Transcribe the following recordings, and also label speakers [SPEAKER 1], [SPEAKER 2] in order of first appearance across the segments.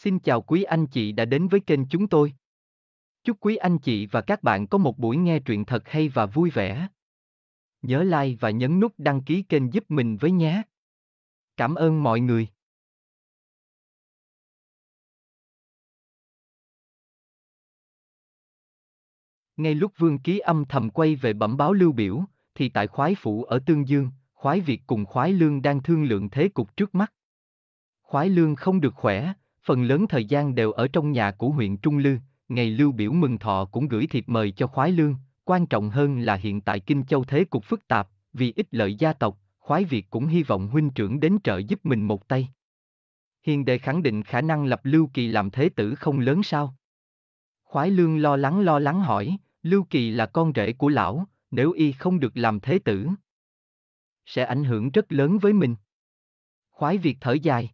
[SPEAKER 1] Xin chào quý anh chị đã đến với kênh chúng tôi. Chúc quý anh chị và các bạn có một buổi nghe truyện thật hay và vui vẻ. Nhớ like và nhấn nút đăng ký kênh giúp mình với nhé. Cảm ơn mọi người. Ngay lúc Vương Ký âm thầm quay về bẩm báo Lưu Biểu, thì tại khoái phủ ở Tương Dương, khoái Việt cùng khoái Lương đang thương lượng thế cục trước mắt. Khoái Lương không được khỏe, Phần lớn thời gian đều ở trong nhà của huyện Trung Lư, ngày Lưu Biểu mừng thọ cũng gửi thiệp mời cho Khoái Lương, quan trọng hơn là hiện tại Kinh Châu thế cục phức tạp, vì ích lợi gia tộc, Khoái Việt cũng hy vọng huynh trưởng đến trợ giúp mình một tay. Hiền đề khẳng định khả năng lập Lưu Kỳ làm thế tử không lớn sao? Khoái Lương lo lắng lo lắng hỏi, Lưu Kỳ là con rể của lão, nếu y không được làm thế tử, sẽ ảnh hưởng rất lớn với mình. Khoái Việt thở dài.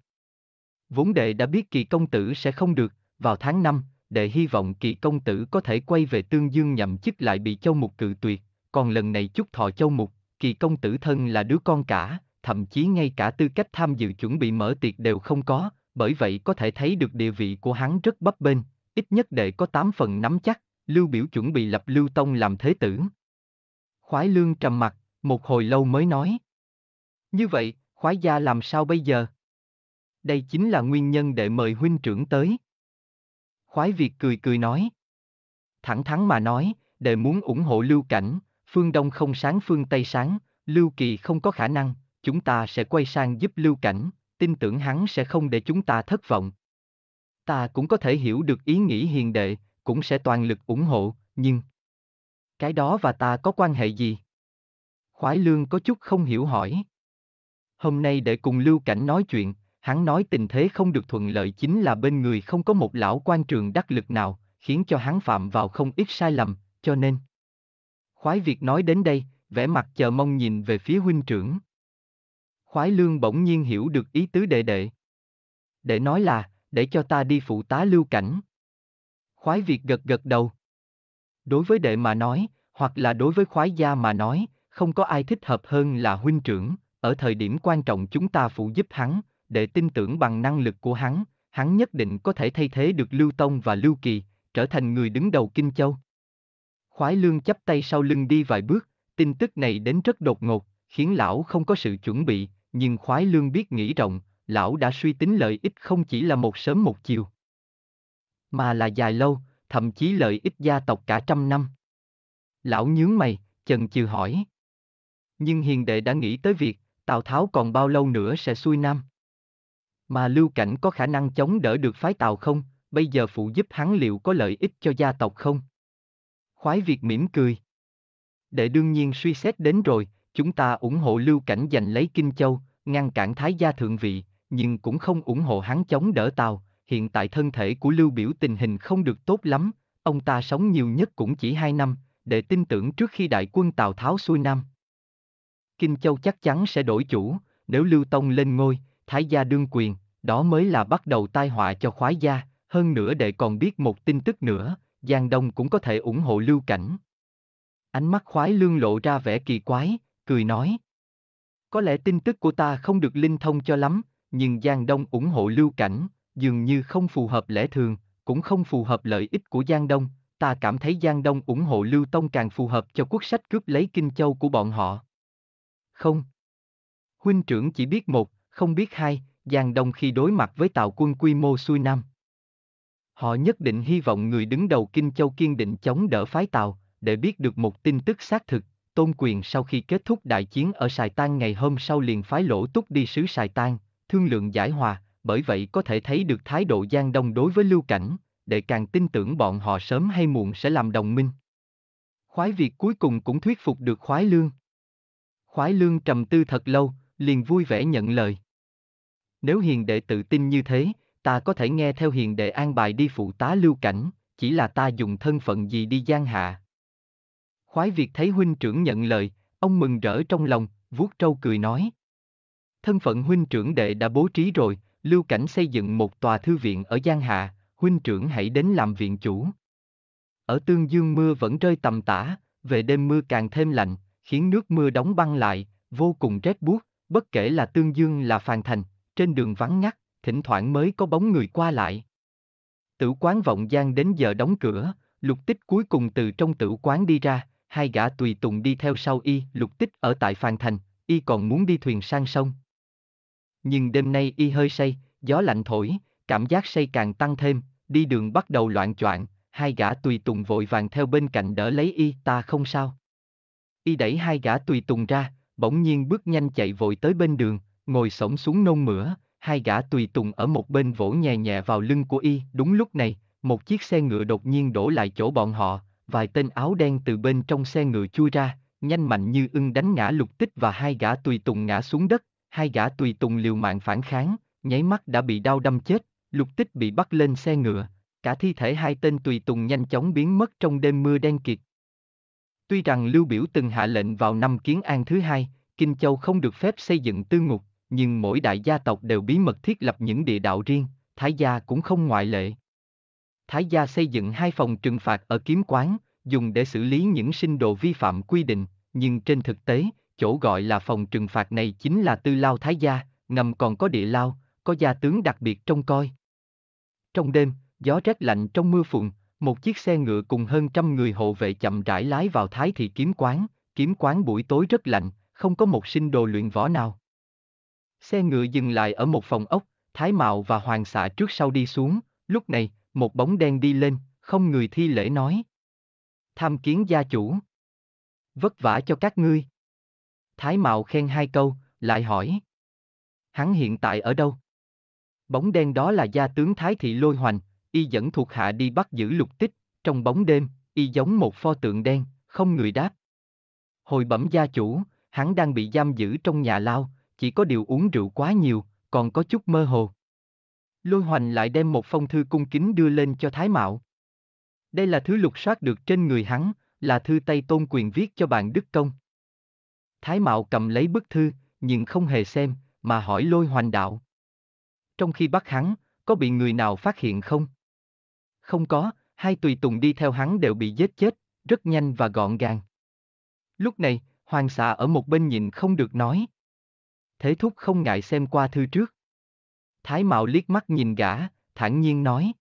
[SPEAKER 1] Vốn đệ đã biết kỳ công tử sẽ không được, vào tháng 5, đệ hy vọng kỳ công tử có thể quay về Tương Dương nhậm chức lại bị châu mục cự tuyệt, còn lần này chúc thọ châu mục, kỳ công tử thân là đứa con cả, thậm chí ngay cả tư cách tham dự chuẩn bị mở tiệc đều không có, bởi vậy có thể thấy được địa vị của hắn rất bấp bênh, ít nhất đệ có 8 phần nắm chắc, Lưu Biểu chuẩn bị lập Lưu Tông làm thế tử. Khoái Lương trầm mặt, một hồi lâu mới nói. Như vậy, khoái gia làm sao bây giờ? đây chính là nguyên nhân để mời huynh trưởng tới. Khoái Việt cười cười nói. Thẳng thắn mà nói, đệ muốn ủng hộ lưu cảnh, phương Đông không sáng phương Tây sáng, lưu kỳ không có khả năng, chúng ta sẽ quay sang giúp lưu cảnh, tin tưởng hắn sẽ không để chúng ta thất vọng. Ta cũng có thể hiểu được ý nghĩ hiền đệ, cũng sẽ toàn lực ủng hộ, nhưng... Cái đó và ta có quan hệ gì? Khoái lương có chút không hiểu hỏi. Hôm nay để cùng lưu cảnh nói chuyện, hắn nói tình thế không được thuận lợi chính là bên người không có một lão quan trường đắc lực nào, khiến cho hắn phạm vào không ít sai lầm, cho nên. Khoái Việt nói đến đây, vẻ mặt chờ mong nhìn về phía huynh trưởng. Khoái Lương bỗng nhiên hiểu được ý tứ đệ đệ. Để nói là, để cho ta đi phụ tá lưu cảnh. Khoái Việt gật gật đầu. Đối với đệ mà nói, hoặc là đối với khoái gia mà nói, không có ai thích hợp hơn là huynh trưởng, ở thời điểm quan trọng chúng ta phụ giúp hắn, để tin tưởng bằng năng lực của hắn, hắn nhất định có thể thay thế được Lưu Tông và Lưu Kỳ, trở thành người đứng đầu Kinh Châu. Khoái lương chắp tay sau lưng đi vài bước, tin tức này đến rất đột ngột, khiến lão không có sự chuẩn bị, nhưng khoái lương biết nghĩ rộng, lão đã suy tính lợi ích không chỉ là một sớm một chiều, mà là dài lâu, thậm chí lợi ích gia tộc cả trăm năm. Lão nhướng mày, chần chừ hỏi. Nhưng hiền đệ đã nghĩ tới việc, Tào Tháo còn bao lâu nữa sẽ xuôi nam? Mà Lưu Cảnh có khả năng chống đỡ được phái tàu không, bây giờ phụ giúp hắn liệu có lợi ích cho gia tộc không? Khoái Việt mỉm cười. Để đương nhiên suy xét đến rồi, chúng ta ủng hộ Lưu Cảnh giành lấy Kinh Châu, ngăn cản Thái gia thượng vị, nhưng cũng không ủng hộ hắn chống đỡ tàu. Hiện tại thân thể của Lưu Biểu tình hình không được tốt lắm, ông ta sống nhiều nhất cũng chỉ hai năm, để tin tưởng trước khi đại quân tàu Tháo xuôi Nam. Kinh Châu chắc chắn sẽ đổi chủ, nếu Lưu Tông lên ngôi, thái gia đương quyền, đó mới là bắt đầu tai họa cho khoái gia, hơn nữa để còn biết một tin tức nữa, Giang Đông cũng có thể ủng hộ lưu cảnh. Ánh mắt khoái lương lộ ra vẻ kỳ quái, cười nói. Có lẽ tin tức của ta không được linh thông cho lắm, nhưng Giang Đông ủng hộ lưu cảnh, dường như không phù hợp lẽ thường, cũng không phù hợp lợi ích của Giang Đông, ta cảm thấy Giang Đông ủng hộ Lưu Tông càng phù hợp cho quốc sách cướp lấy Kinh Châu của bọn họ. Không. Huynh trưởng chỉ biết một, không biết hai, Giang Đông khi đối mặt với tàu quân quy mô xuôi Nam. Họ nhất định hy vọng người đứng đầu Kinh Châu kiên định chống đỡ phái Tàu, để biết được một tin tức xác thực, Tôn Quyền sau khi kết thúc đại chiến ở Sài Tan ngày hôm sau liền phái lỗ túc đi sứ Sài Tan, thương lượng giải hòa, bởi vậy có thể thấy được thái độ Giang Đông đối với Lưu Cảnh, để càng tin tưởng bọn họ sớm hay muộn sẽ làm đồng minh. Khoái Việt cuối cùng cũng thuyết phục được Khoái Lương. Khoái Lương trầm tư thật lâu, liền vui vẻ nhận lời. Nếu hiền đệ tự tin như thế, ta có thể nghe theo hiền đệ an bài đi phụ tá lưu cảnh, chỉ là ta dùng thân phận gì đi gian hạ. Khoái Việt thấy huynh trưởng nhận lời, ông mừng rỡ trong lòng, vuốt trâu cười nói. Thân phận huynh trưởng đệ đã bố trí rồi, lưu cảnh xây dựng một tòa thư viện ở Giang Hạ, huynh trưởng hãy đến làm viện chủ. Ở Tương Dương mưa vẫn rơi tầm tã, về đêm mưa càng thêm lạnh, khiến nước mưa đóng băng lại, vô cùng rét buốt, bất kể là Tương Dương là Phàn Thành, trên đường vắng ngắt, thỉnh thoảng mới có bóng người qua lại. Tử quán vọng gian đến giờ đóng cửa, lục tích cuối cùng từ trong tử quán đi ra, hai gã tùy tùng đi theo sau y, lục tích ở tại Phàn Thành, y còn muốn đi thuyền sang sông. Nhưng đêm nay y hơi say, gió lạnh thổi, cảm giác say càng tăng thêm, đi đường bắt đầu loạn choạng, hai gã tùy tùng vội vàng theo bên cạnh đỡ lấy y, ta không sao. Y đẩy hai gã tùy tùng ra, bỗng nhiên bước nhanh chạy vội tới bên đường, ngồi sổng xuống nôn mửa, hai gã tùy tùng ở một bên vỗ nhẹ nhẹ vào lưng của y. Đúng lúc này, một chiếc xe ngựa đột nhiên đổ lại chỗ bọn họ, vài tên áo đen từ bên trong xe ngựa chui ra, nhanh mạnh như ưng đánh ngã lục tích và hai gã tùy tùng ngã xuống đất, hai gã tùy tùng liều mạng phản kháng, nháy mắt đã bị đau đâm chết, lục tích bị bắt lên xe ngựa, cả thi thể hai tên tùy tùng nhanh chóng biến mất trong đêm mưa đen kịt. Tuy rằng Lưu Biểu từng hạ lệnh vào năm Kiến An thứ hai, Kinh Châu không được phép xây dựng tư ngục, nhưng mỗi đại gia tộc đều bí mật thiết lập những địa đạo riêng, Thái gia cũng không ngoại lệ. Thái gia xây dựng hai phòng trừng phạt ở kiếm quán, dùng để xử lý những sinh đồ vi phạm quy định, nhưng trên thực tế, chỗ gọi là phòng trừng phạt này chính là tư lao Thái gia, ngầm còn có địa lao, có gia tướng đặc biệt trông coi. Trong đêm, gió rét lạnh trong mưa phùn, một chiếc xe ngựa cùng hơn trăm người hộ vệ chậm rãi lái vào Thái thị kiếm quán, kiếm quán buổi tối rất lạnh, không có một sinh đồ luyện võ nào. Xe ngựa dừng lại ở một phòng ốc, Thái Mạo và Hoàng xạ trước sau đi xuống, lúc này, một bóng đen đi lên, không người thi lễ nói. Tham kiến gia chủ. Vất vả cho các ngươi. Thái Mạo khen hai câu, lại hỏi. Hắn hiện tại ở đâu? Bóng đen đó là gia tướng Thái Thị Lôi Hoành, y dẫn thuộc hạ đi bắt giữ lục tích, trong bóng đêm, y giống một pho tượng đen, không người đáp. Hồi bẩm gia chủ, hắn đang bị giam giữ trong nhà lao, chỉ có điều uống rượu quá nhiều, còn có chút mơ hồ. Lôi hoành lại đem một phong thư cung kính đưa lên cho Thái Mạo. Đây là thứ lục soát được trên người hắn, là thư Tây Tôn Quyền viết cho bạn Đức Công. Thái Mạo cầm lấy bức thư, nhưng không hề xem, mà hỏi lôi hoành đạo. Trong khi bắt hắn, có bị người nào phát hiện không? Không có, hai tùy tùng đi theo hắn đều bị giết chết, rất nhanh và gọn gàng. Lúc này, hoàng xạ ở một bên nhìn không được nói, thế thúc không ngại xem qua thư trước. Thái Mạo liếc mắt nhìn gã, thản nhiên nói.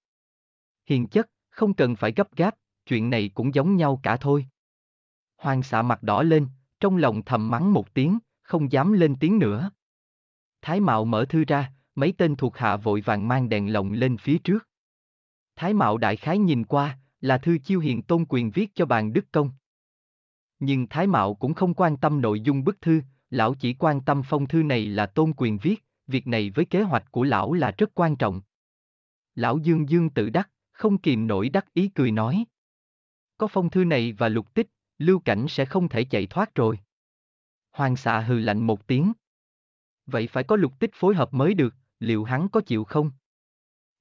[SPEAKER 1] Hiền chất, không cần phải gấp gáp, chuyện này cũng giống nhau cả thôi. Hoàng xạ mặt đỏ lên, trong lòng thầm mắng một tiếng, không dám lên tiếng nữa. Thái Mạo mở thư ra, mấy tên thuộc hạ vội vàng mang đèn lồng lên phía trước. Thái Mạo đại khái nhìn qua, là thư chiêu hiền tôn quyền viết cho bàn đức công. Nhưng Thái Mạo cũng không quan tâm nội dung bức thư, lão chỉ quan tâm phong thư này là tôn quyền viết, việc này với kế hoạch của lão là rất quan trọng. Lão Dương Dương tự đắc, không kìm nổi đắc ý cười nói. Có phong thư này và lục tích, lưu cảnh sẽ không thể chạy thoát rồi. Hoàng xạ hừ lạnh một tiếng. Vậy phải có lục tích phối hợp mới được, liệu hắn có chịu không?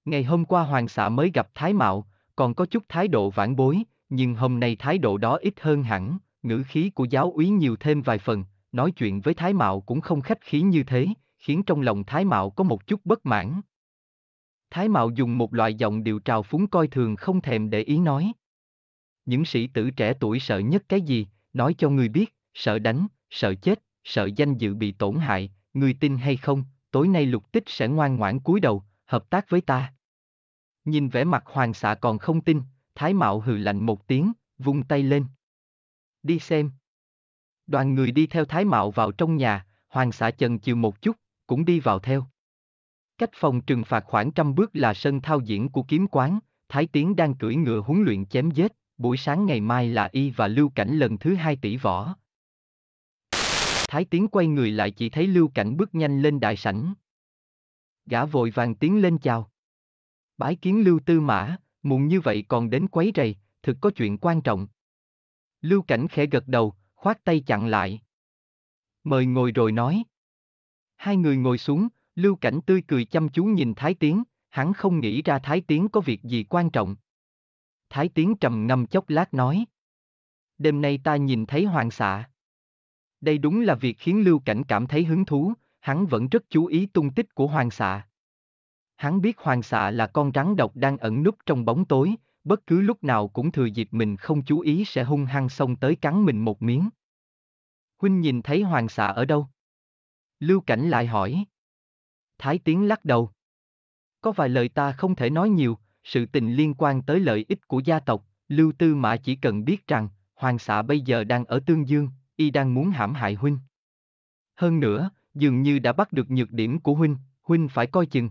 [SPEAKER 1] Ngày hôm qua hoàng xạ mới gặp Thái Mạo, còn có chút thái độ vãn bối, nhưng hôm nay thái độ đó ít hơn hẳn, ngữ khí của giáo úy nhiều thêm vài phần, nói chuyện với Thái Mạo cũng không khách khí như thế, khiến trong lòng Thái Mạo có một chút bất mãn. Thái Mạo dùng một loại giọng điệu trào phúng coi thường không thèm để ý nói. Những sĩ tử trẻ tuổi sợ nhất cái gì, nói cho người biết, sợ đánh, sợ chết, sợ danh dự bị tổn hại, người tin hay không, tối nay lục tích sẽ ngoan ngoãn cúi đầu, hợp tác với ta. Nhìn vẻ mặt hoàng xạ còn không tin, Thái Mạo hừ lạnh một tiếng, vung tay lên. Đi xem, Đoàn người đi theo Thái Mạo vào trong nhà, Hoàng xã chần chừ một chút, cũng đi vào theo. Cách phòng trừng phạt khoảng trăm bước là sân thao diễn của kiếm quán, Thái Tiến đang cưỡi ngựa huấn luyện chém giết, buổi sáng ngày mai là y và Lưu Cảnh lần thứ hai tỷ võ. Thái Tiến quay người lại chỉ thấy Lưu Cảnh bước nhanh lên đại sảnh. Gã vội vàng tiến lên chào. Bái kiến Lưu Tư Mã, muộn như vậy còn đến quấy rầy, thực có chuyện quan trọng. Lưu Cảnh khẽ gật đầu, khoát tay chặn lại. Mời ngồi rồi nói. Hai người ngồi xuống, Lưu Cảnh tươi cười chăm chú nhìn Thái Tiến, hắn không nghĩ ra Thái Tiến có việc gì quan trọng. Thái Tiến trầm ngâm chốc lát nói. Đêm nay ta nhìn thấy hoàng xạ. Đây đúng là việc khiến Lưu Cảnh cảm thấy hứng thú, hắn vẫn rất chú ý tung tích của hoàng xạ. Hắn biết hoàng xạ là con rắn độc đang ẩn núp trong bóng tối, bất cứ lúc nào cũng thừa dịp mình không chú ý sẽ hung hăng xông tới cắn mình một miếng. Huynh nhìn thấy hoàng xạ ở đâu? Lưu Cảnh lại hỏi. Thái Tiến lắc đầu. Có vài lời ta không thể nói nhiều, sự tình liên quan tới lợi ích của gia tộc, Lưu Tư Mã chỉ cần biết rằng, hoàng xạ bây giờ đang ở Tương Dương, y đang muốn hãm hại Huynh. Hơn nữa, dường như đã bắt được nhược điểm của Huynh, Huynh phải coi chừng.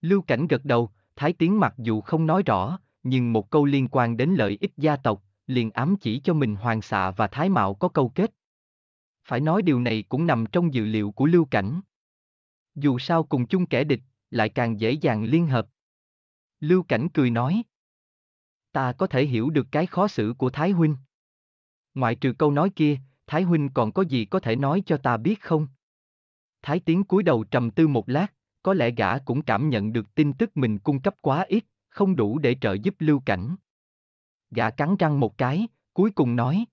[SPEAKER 1] Lưu Cảnh gật đầu, Thái Tiến mặc dù không nói rõ, nhưng một câu liên quan đến lợi ích gia tộc, liền ám chỉ cho mình Hoàng xạ và Thái Mạo có câu kết. Phải nói điều này cũng nằm trong dự liệu của Lưu Cảnh. Dù sao cùng chung kẻ địch, lại càng dễ dàng liên hợp. Lưu Cảnh cười nói. Ta có thể hiểu được cái khó xử của Thái Huynh. Ngoại trừ câu nói kia, Thái Huynh còn có gì có thể nói cho ta biết không? Thái Tiến cúi đầu trầm tư một lát, có lẽ gã cũng cảm nhận được tin tức mình cung cấp quá ít, không đủ để trợ giúp lưu cảnh. Gã cắn răng một cái, cuối cùng nói.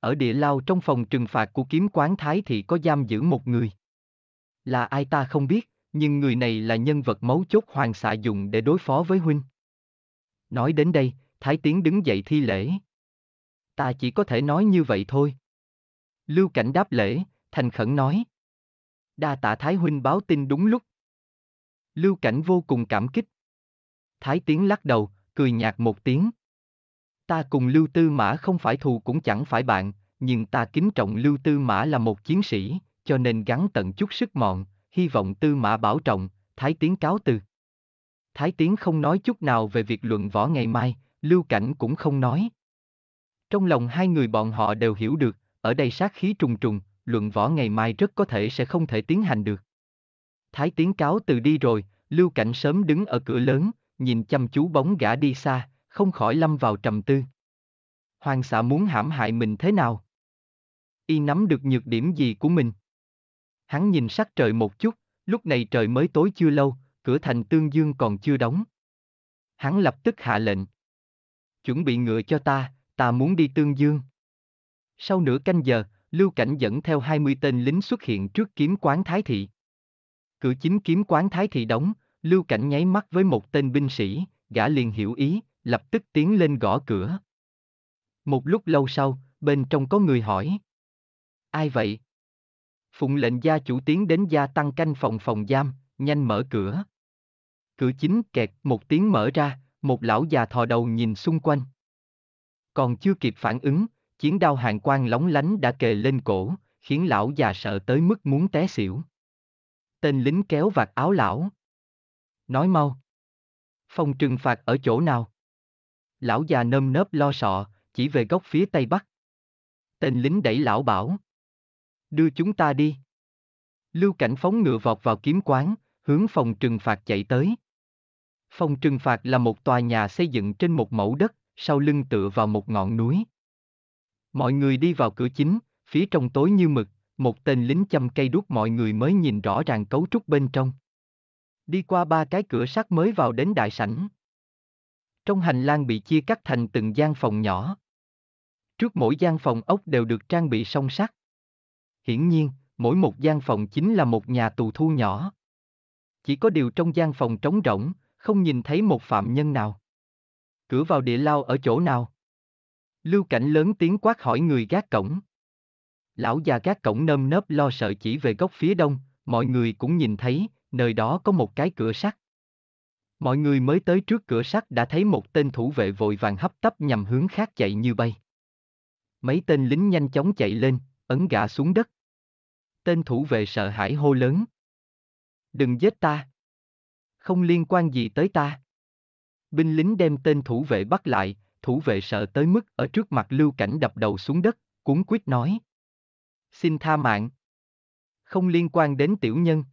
[SPEAKER 1] Ở địa lao trong phòng trừng phạt của kiếm quán Thái thì có giam giữ một người. Là ai ta không biết, nhưng người này là nhân vật mấu chốt hoàng xạ dùng để đối phó với huynh. Nói đến đây, Thái Tiến đứng dậy thi lễ. Ta chỉ có thể nói như vậy thôi. Lưu Cảnh đáp lễ, thành khẩn nói. Đa tạ Thái Huynh báo tin đúng lúc. Lưu Cảnh vô cùng cảm kích. Thái Tiến lắc đầu, cười nhạt một tiếng. Ta cùng Lưu Tư Mã không phải thù cũng chẳng phải bạn, nhưng ta kính trọng Lưu Tư Mã là một chiến sĩ, cho nên gắn tận chút sức mọn, hy vọng Tư Mã bảo trọng, Thái Tiến cáo từ. Thái Tiến không nói chút nào về việc luận võ ngày mai, Lưu Cảnh cũng không nói. Trong lòng hai người bọn họ đều hiểu được, ở đây sát khí trùng trùng, luận võ ngày mai rất có thể sẽ không thể tiến hành được. Thái Tiến cáo từ đi rồi, Lưu Cảnh sớm đứng ở cửa lớn, nhìn chăm chú bóng gã đi xa, không khỏi lâm vào trầm tư. Hoàng xạ muốn hãm hại mình thế nào? Y nắm được nhược điểm gì của mình? Hắn nhìn sắc trời một chút, lúc này trời mới tối chưa lâu, cửa thành Tương Dương còn chưa đóng. Hắn lập tức hạ lệnh. Chuẩn bị ngựa cho ta, ta muốn đi Tương Dương. Sau nửa canh giờ, Lưu Cảnh dẫn theo 20 tên lính xuất hiện trước kiếm quán Thái Thị. Cửa chính kiếm quán Thái Thị đóng, Lưu Cảnh nháy mắt với một tên binh sĩ, gã liền hiểu ý, lập tức tiến lên gõ cửa. Một lúc lâu sau, bên trong có người hỏi. Ai vậy? Phụng lệnh gia chủ tiến đến gia tăng canh phòng phòng giam, nhanh mở cửa. Cửa chính kẹt một tiếng mở ra, một lão già thò đầu nhìn xung quanh. Còn chưa kịp phản ứng, chiến đao hàng quan lóng lánh đã kề lên cổ, khiến lão già sợ tới mức muốn té xỉu. Tên lính kéo vạt áo lão nói mau. Phòng trừng phạt ở chỗ nào? Lão già nơm nớp lo sợ, chỉ về góc phía tây bắc. Tên lính đẩy lão bảo. Đưa chúng ta đi. Lưu cảnh phóng ngựa vọt vào kiếm quán, hướng phòng trừng phạt chạy tới. Phòng trừng phạt là một tòa nhà xây dựng trên một mẫu đất, sau lưng tựa vào một ngọn núi. Mọi người đi vào cửa chính, phía trong tối như mực, một tên lính chăm cây đuốc mọi người mới nhìn rõ ràng cấu trúc bên trong đi qua ba cái cửa sắt mới vào đến đại sảnh. Trong hành lang bị chia cắt thành từng gian phòng nhỏ. Trước mỗi gian phòng ốc đều được trang bị song sắt. Hiển nhiên, mỗi một gian phòng chính là một nhà tù thu nhỏ. Chỉ có điều trong gian phòng trống rỗng, không nhìn thấy một phạm nhân nào. Cửa vào địa lao ở chỗ nào? Lưu Cảnh lớn tiếng quát hỏi người gác cổng. Lão già gác cổng nơm nớp lo sợ chỉ về góc phía đông, mọi người cũng nhìn thấy, nơi đó có một cái cửa sắt. Mọi người mới tới trước cửa sắt đã thấy một tên thủ vệ vội vàng hấp tấp nhằm hướng khác chạy như bay. Mấy tên lính nhanh chóng chạy lên, ấn gã xuống đất. Tên thủ vệ sợ hãi hô lớn. Đừng giết ta. Không liên quan gì tới ta. Binh lính đem tên thủ vệ bắt lại, thủ vệ sợ tới mức ở trước mặt lưu cảnh đập đầu xuống đất, cuốn quýt nói. Xin tha mạng. Không liên quan đến tiểu nhân.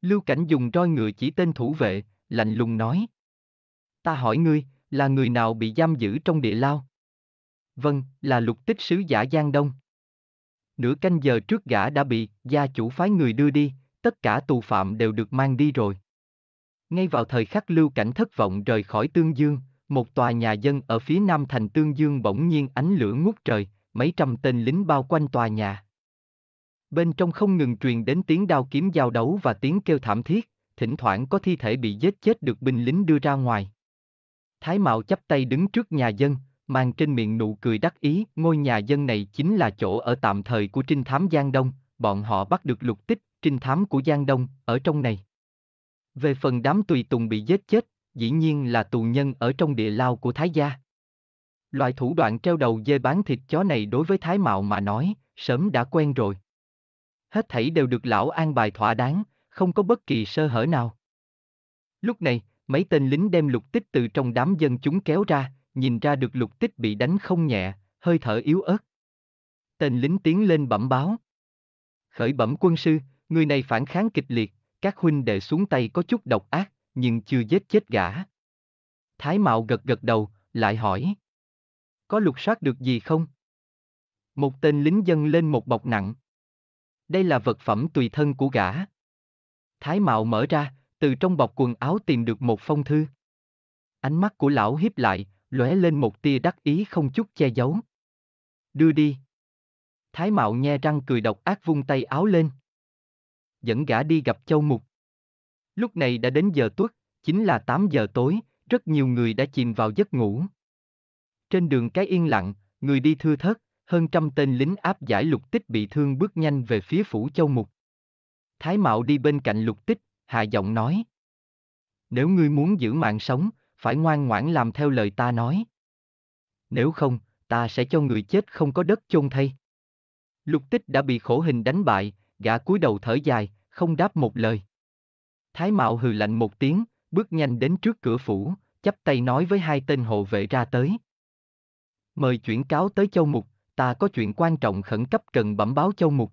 [SPEAKER 1] Lưu Cảnh dùng roi ngựa chỉ tên thủ vệ, lạnh lùng nói. Ta hỏi ngươi, là người nào bị giam giữ trong địa lao? Vâng, là lục tích sứ giả Giang Đông. Nửa canh giờ trước gã đã bị gia chủ phái người đưa đi, tất cả tù phạm đều được mang đi rồi. Ngay vào thời khắc Lưu Cảnh thất vọng rời khỏi Tương Dương, một tòa nhà dân ở phía nam thành Tương Dương bỗng nhiên ánh lửa ngút trời, mấy trăm tên lính bao quanh tòa nhà. Bên trong không ngừng truyền đến tiếng đao kiếm giao đấu và tiếng kêu thảm thiết, thỉnh thoảng có thi thể bị giết chết được binh lính đưa ra ngoài. Thái Mạo chắp tay đứng trước nhà dân, mang trên miệng nụ cười đắc ý, ngôi nhà dân này chính là chỗ ở tạm thời của Trinh Thám Giang Đông, bọn họ bắt được lục tích, Trinh Thám của Giang Đông, ở trong này. Về phần đám tùy tùng bị giết chết, dĩ nhiên là tù nhân ở trong địa lao của Thái gia. Loại thủ đoạn treo đầu dê bán thịt chó này đối với Thái Mạo mà nói, sớm đã quen rồi hết thảy đều được lão an bài thỏa đáng, không có bất kỳ sơ hở nào. Lúc này, mấy tên lính đem lục tích từ trong đám dân chúng kéo ra, nhìn ra được lục tích bị đánh không nhẹ, hơi thở yếu ớt. Tên lính tiến lên bẩm báo. Khởi bẩm quân sư, người này phản kháng kịch liệt, các huynh đệ xuống tay có chút độc ác, nhưng chưa giết chết gã. Thái Mạo gật gật đầu, lại hỏi. Có lục soát được gì không? Một tên lính dân lên một bọc nặng đây là vật phẩm tùy thân của gã. Thái Mạo mở ra, từ trong bọc quần áo tìm được một phong thư. Ánh mắt của lão hiếp lại, lóe lên một tia đắc ý không chút che giấu. Đưa đi. Thái Mạo nhe răng cười độc ác vung tay áo lên. Dẫn gã đi gặp Châu Mục. Lúc này đã đến giờ tuất, chính là 8 giờ tối, rất nhiều người đã chìm vào giấc ngủ. Trên đường cái yên lặng, người đi thưa thớt, hơn trăm tên lính áp giải lục tích bị thương bước nhanh về phía phủ châu mục. Thái Mạo đi bên cạnh lục tích, hạ giọng nói. Nếu ngươi muốn giữ mạng sống, phải ngoan ngoãn làm theo lời ta nói. Nếu không, ta sẽ cho người chết không có đất chôn thay. Lục tích đã bị khổ hình đánh bại, gã cúi đầu thở dài, không đáp một lời. Thái Mạo hừ lạnh một tiếng, bước nhanh đến trước cửa phủ, chắp tay nói với hai tên hộ vệ ra tới. Mời chuyển cáo tới châu mục, ta có chuyện quan trọng khẩn cấp cần bẩm báo châu mục.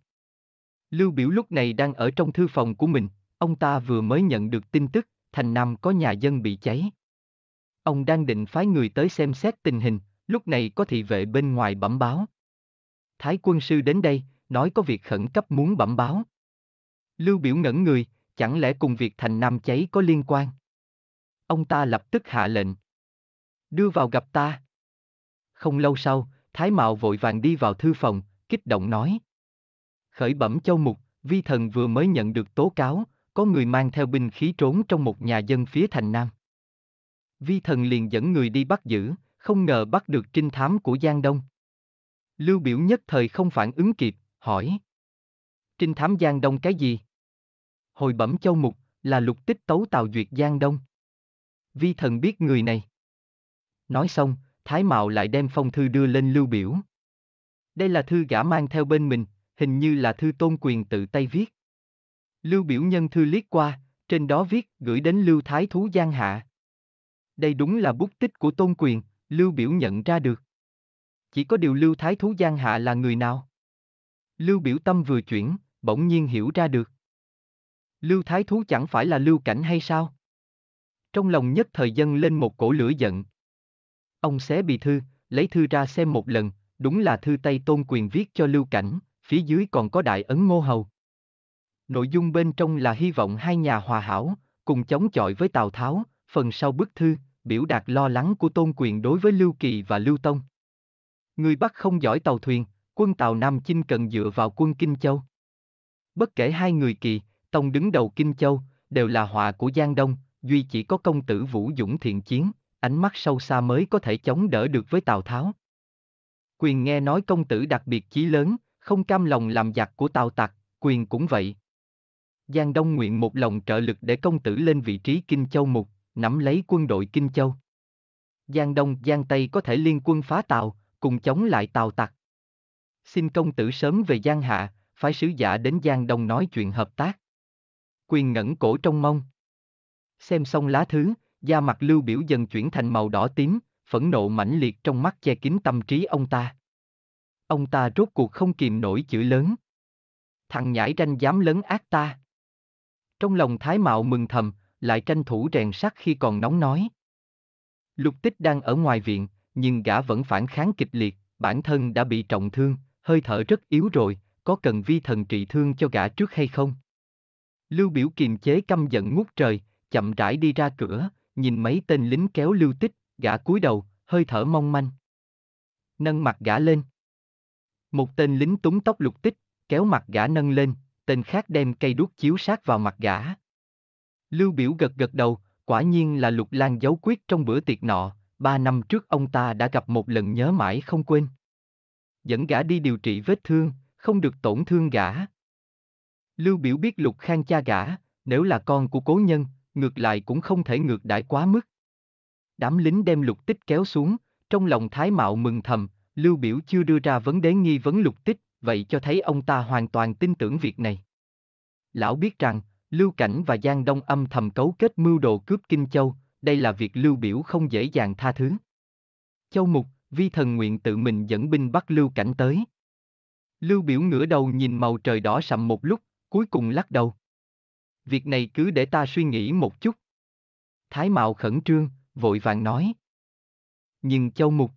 [SPEAKER 1] Lưu Biểu lúc này đang ở trong thư phòng của mình, ông ta vừa mới nhận được tin tức, thành Nam có nhà dân bị cháy. Ông đang định phái người tới xem xét tình hình, lúc này có thị vệ bên ngoài bẩm báo. Thái quân sư đến đây, nói có việc khẩn cấp muốn bẩm báo. Lưu Biểu ngẩn người, chẳng lẽ cùng việc thành Nam cháy có liên quan? Ông ta lập tức hạ lệnh. Đưa vào gặp ta. Không lâu sau, Thái Mạo vội vàng đi vào thư phòng, kích động nói. Khởi bẩm châu mục, vi thần vừa mới nhận được tố cáo, có người mang theo binh khí trốn trong một nhà dân phía thành Nam. Vi thần liền dẫn người đi bắt giữ, không ngờ bắt được trinh thám của Giang Đông. Lưu biểu nhất thời không phản ứng kịp, hỏi. Trinh thám Giang Đông cái gì? Hồi bẩm châu mục, là lục tích tấu tào duyệt Giang Đông. Vi thần biết người này. Nói xong, Thái Mạo lại đem phong thư đưa lên Lưu Biểu. Đây là thư gã mang theo bên mình, hình như là thư tôn quyền tự tay viết. Lưu Biểu nhân thư liếc qua, trên đó viết gửi đến Lưu Thái Thú Giang Hạ. Đây đúng là bút tích của tôn quyền, Lưu Biểu nhận ra được. Chỉ có điều Lưu Thái Thú Giang Hạ là người nào? Lưu Biểu tâm vừa chuyển, bỗng nhiên hiểu ra được. Lưu Thái Thú chẳng phải là Lưu Cảnh hay sao? Trong lòng nhất thời dân lên một cổ lửa giận, Ông xé bì thư, lấy thư ra xem một lần, đúng là thư Tây Tôn Quyền viết cho Lưu Cảnh, phía dưới còn có đại ấn ngô hầu. Nội dung bên trong là hy vọng hai nhà hòa hảo, cùng chống chọi với Tào Tháo, phần sau bức thư, biểu đạt lo lắng của Tôn Quyền đối với Lưu Kỳ và Lưu Tông. Người Bắc không giỏi tàu thuyền, quân Tàu Nam Chinh cần dựa vào quân Kinh Châu. Bất kể hai người kỳ, Tông đứng đầu Kinh Châu, đều là họa của Giang Đông, duy chỉ có công tử Vũ Dũng thiện chiến, ánh mắt sâu xa mới có thể chống đỡ được với Tào Tháo. Quyền nghe nói công tử đặc biệt chí lớn, không cam lòng làm giặc của Tào Tặc, quyền cũng vậy. Giang Đông nguyện một lòng trợ lực để công tử lên vị trí Kinh Châu Mục, nắm lấy quân đội Kinh Châu. Giang Đông, Giang Tây có thể liên quân phá Tào, cùng chống lại Tào Tặc. Xin công tử sớm về Giang Hạ, phải sứ giả đến Giang Đông nói chuyện hợp tác. Quyền ngẩn cổ trong mông. Xem xong lá thứ, da mặt Lưu Biểu dần chuyển thành màu đỏ tím, phẫn nộ mãnh liệt trong mắt che kín tâm trí ông ta. Ông ta rốt cuộc không kìm nổi chữ lớn. Thằng nhãi ranh dám lớn ác ta. Trong lòng Thái Mạo mừng thầm, lại tranh thủ rèn sắt khi còn nóng nói. Lục tích đang ở ngoài viện, nhưng gã vẫn phản kháng kịch liệt, bản thân đã bị trọng thương, hơi thở rất yếu rồi, có cần vi thần trị thương cho gã trước hay không? Lưu biểu kiềm chế căm giận ngút trời, chậm rãi đi ra cửa, nhìn mấy tên lính kéo lưu tích, gã cúi đầu, hơi thở mong manh. Nâng mặt gã lên. Một tên lính túng tóc lục tích, kéo mặt gã nâng lên, tên khác đem cây đuốc chiếu sát vào mặt gã. Lưu biểu gật gật đầu, quả nhiên là lục lan giấu quyết trong bữa tiệc nọ, ba năm trước ông ta đã gặp một lần nhớ mãi không quên. Dẫn gã đi điều trị vết thương, không được tổn thương gã. Lưu biểu biết lục khang cha gã, nếu là con của cố nhân, ngược lại cũng không thể ngược đãi quá mức. Đám lính đem lục tích kéo xuống, trong lòng thái mạo mừng thầm, Lưu Biểu chưa đưa ra vấn đề nghi vấn lục tích, vậy cho thấy ông ta hoàn toàn tin tưởng việc này. Lão biết rằng, Lưu Cảnh và Giang Đông âm thầm cấu kết mưu đồ cướp Kinh Châu, đây là việc Lưu Biểu không dễ dàng tha thứ. Châu Mục, vi thần nguyện tự mình dẫn binh bắt Lưu Cảnh tới. Lưu Biểu ngửa đầu nhìn màu trời đỏ sậm một lúc, cuối cùng lắc đầu việc này cứ để ta suy nghĩ một chút. Thái Mạo khẩn trương, vội vàng nói. Nhưng Châu Mục.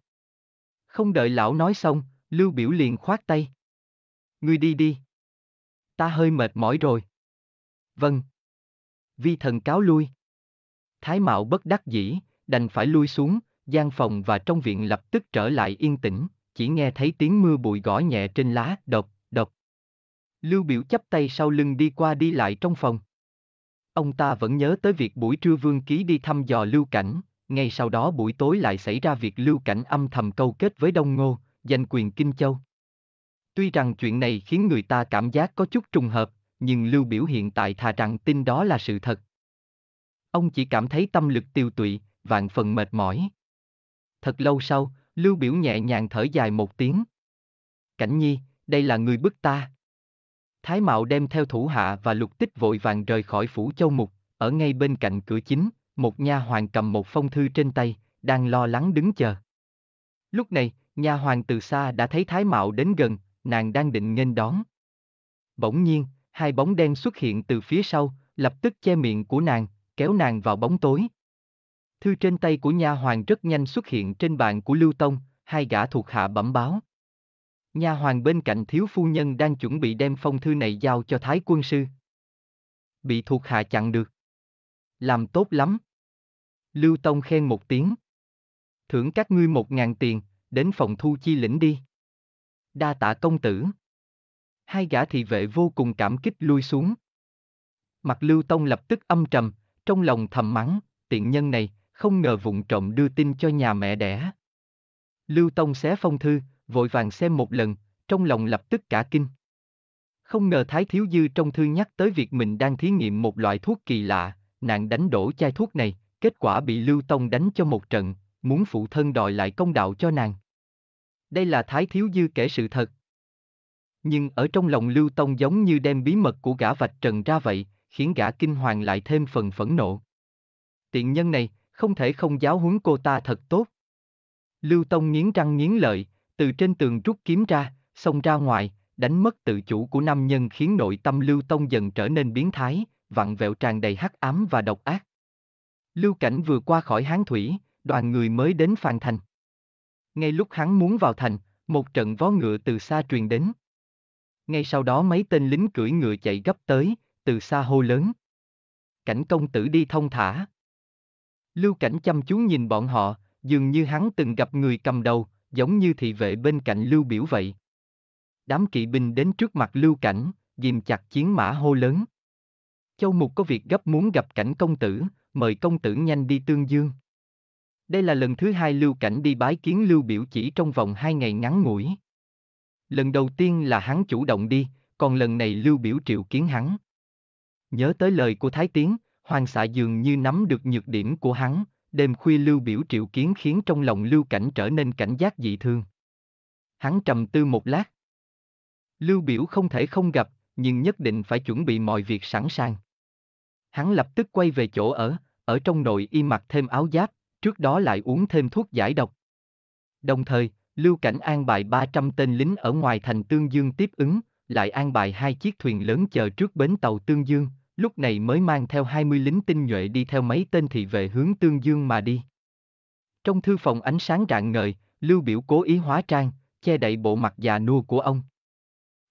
[SPEAKER 1] Không đợi lão nói xong, Lưu Biểu liền khoát tay. Ngươi đi đi. Ta hơi mệt mỏi rồi. Vâng. Vi thần cáo lui. Thái Mạo bất đắc dĩ, đành phải lui xuống, gian phòng và trong viện lập tức trở lại yên tĩnh, chỉ nghe thấy tiếng mưa bụi gõ nhẹ trên lá, độc, độc. Lưu Biểu chắp tay sau lưng đi qua đi lại trong phòng ông ta vẫn nhớ tới việc buổi trưa Vương Ký đi thăm dò Lưu Cảnh, ngay sau đó buổi tối lại xảy ra việc Lưu Cảnh âm thầm câu kết với Đông Ngô, giành quyền Kinh Châu. Tuy rằng chuyện này khiến người ta cảm giác có chút trùng hợp, nhưng Lưu Biểu hiện tại thà rằng tin đó là sự thật. Ông chỉ cảm thấy tâm lực tiêu tụy, vạn phần mệt mỏi. Thật lâu sau, Lưu Biểu nhẹ nhàng thở dài một tiếng. Cảnh nhi, đây là người bức ta. Thái Mạo đem theo thủ hạ và lục tích vội vàng rời khỏi phủ châu mục, ở ngay bên cạnh cửa chính, một nha hoàng cầm một phong thư trên tay, đang lo lắng đứng chờ. Lúc này, nha hoàng từ xa đã thấy Thái Mạo đến gần, nàng đang định nghênh đón. Bỗng nhiên, hai bóng đen xuất hiện từ phía sau, lập tức che miệng của nàng, kéo nàng vào bóng tối. Thư trên tay của nha hoàng rất nhanh xuất hiện trên bàn của Lưu Tông, hai gã thuộc hạ bẩm báo. Nha hoàng bên cạnh thiếu phu nhân đang chuẩn bị đem phong thư này giao cho thái quân sư. Bị thuộc hạ chặn được. Làm tốt lắm. Lưu Tông khen một tiếng. Thưởng các ngươi một ngàn tiền, đến phòng thu chi lĩnh đi. Đa tạ công tử. Hai gã thị vệ vô cùng cảm kích lui xuống. Mặt Lưu Tông lập tức âm trầm, trong lòng thầm mắng, tiện nhân này, không ngờ vụng trộm đưa tin cho nhà mẹ đẻ. Lưu Tông xé phong thư, vội vàng xem một lần, trong lòng lập tức cả kinh. Không ngờ Thái Thiếu Dư trong thư nhắc tới việc mình đang thí nghiệm một loại thuốc kỳ lạ, nạn đánh đổ chai thuốc này, kết quả bị Lưu Tông đánh cho một trận, muốn phụ thân đòi lại công đạo cho nàng. Đây là Thái Thiếu Dư kể sự thật. Nhưng ở trong lòng Lưu Tông giống như đem bí mật của gã vạch trần ra vậy, khiến gã kinh hoàng lại thêm phần phẫn nộ. Tiện nhân này, không thể không giáo huấn cô ta thật tốt. Lưu Tông nghiến răng nghiến lợi, từ trên tường rút kiếm ra, xông ra ngoài, đánh mất tự chủ của nam nhân khiến nội tâm Lưu Tông dần trở nên biến thái, vặn vẹo tràn đầy hắc ám và độc ác. Lưu Cảnh vừa qua khỏi Hán Thủy, đoàn người mới đến Phàn Thành. Ngay lúc hắn muốn vào thành, một trận vó ngựa từ xa truyền đến. Ngay sau đó mấy tên lính cưỡi ngựa chạy gấp tới, từ xa hô lớn. Cảnh công tử đi thông thả. Lưu Cảnh chăm chú nhìn bọn họ, dường như hắn từng gặp người cầm đầu, giống như thị vệ bên cạnh Lưu Biểu vậy. Đám kỵ binh đến trước mặt Lưu Cảnh, dìm chặt chiến mã hô lớn. Châu Mục có việc gấp muốn gặp cảnh công tử, mời công tử nhanh đi tương dương. Đây là lần thứ hai Lưu Cảnh đi bái kiến Lưu Biểu chỉ trong vòng hai ngày ngắn ngủi. Lần đầu tiên là hắn chủ động đi, còn lần này Lưu Biểu triệu kiến hắn. Nhớ tới lời của Thái Tiến, Hoàng xạ dường như nắm được nhược điểm của hắn, đêm khuya Lưu Biểu triệu kiến khiến trong lòng Lưu Cảnh trở nên cảnh giác dị thường. Hắn trầm tư một lát. Lưu Biểu không thể không gặp, nhưng nhất định phải chuẩn bị mọi việc sẵn sàng. Hắn lập tức quay về chỗ ở, ở trong nội y mặc thêm áo giáp, trước đó lại uống thêm thuốc giải độc. Đồng thời, Lưu Cảnh an bài 300 tên lính ở ngoài thành Tương Dương tiếp ứng, lại an bài hai chiếc thuyền lớn chờ trước bến tàu Tương Dương, lúc này mới mang theo 20 lính tinh nhuệ đi theo mấy tên thị vệ hướng Tương Dương mà đi. Trong thư phòng ánh sáng rạng ngời, Lưu Biểu cố ý hóa trang, che đậy bộ mặt già nua của ông.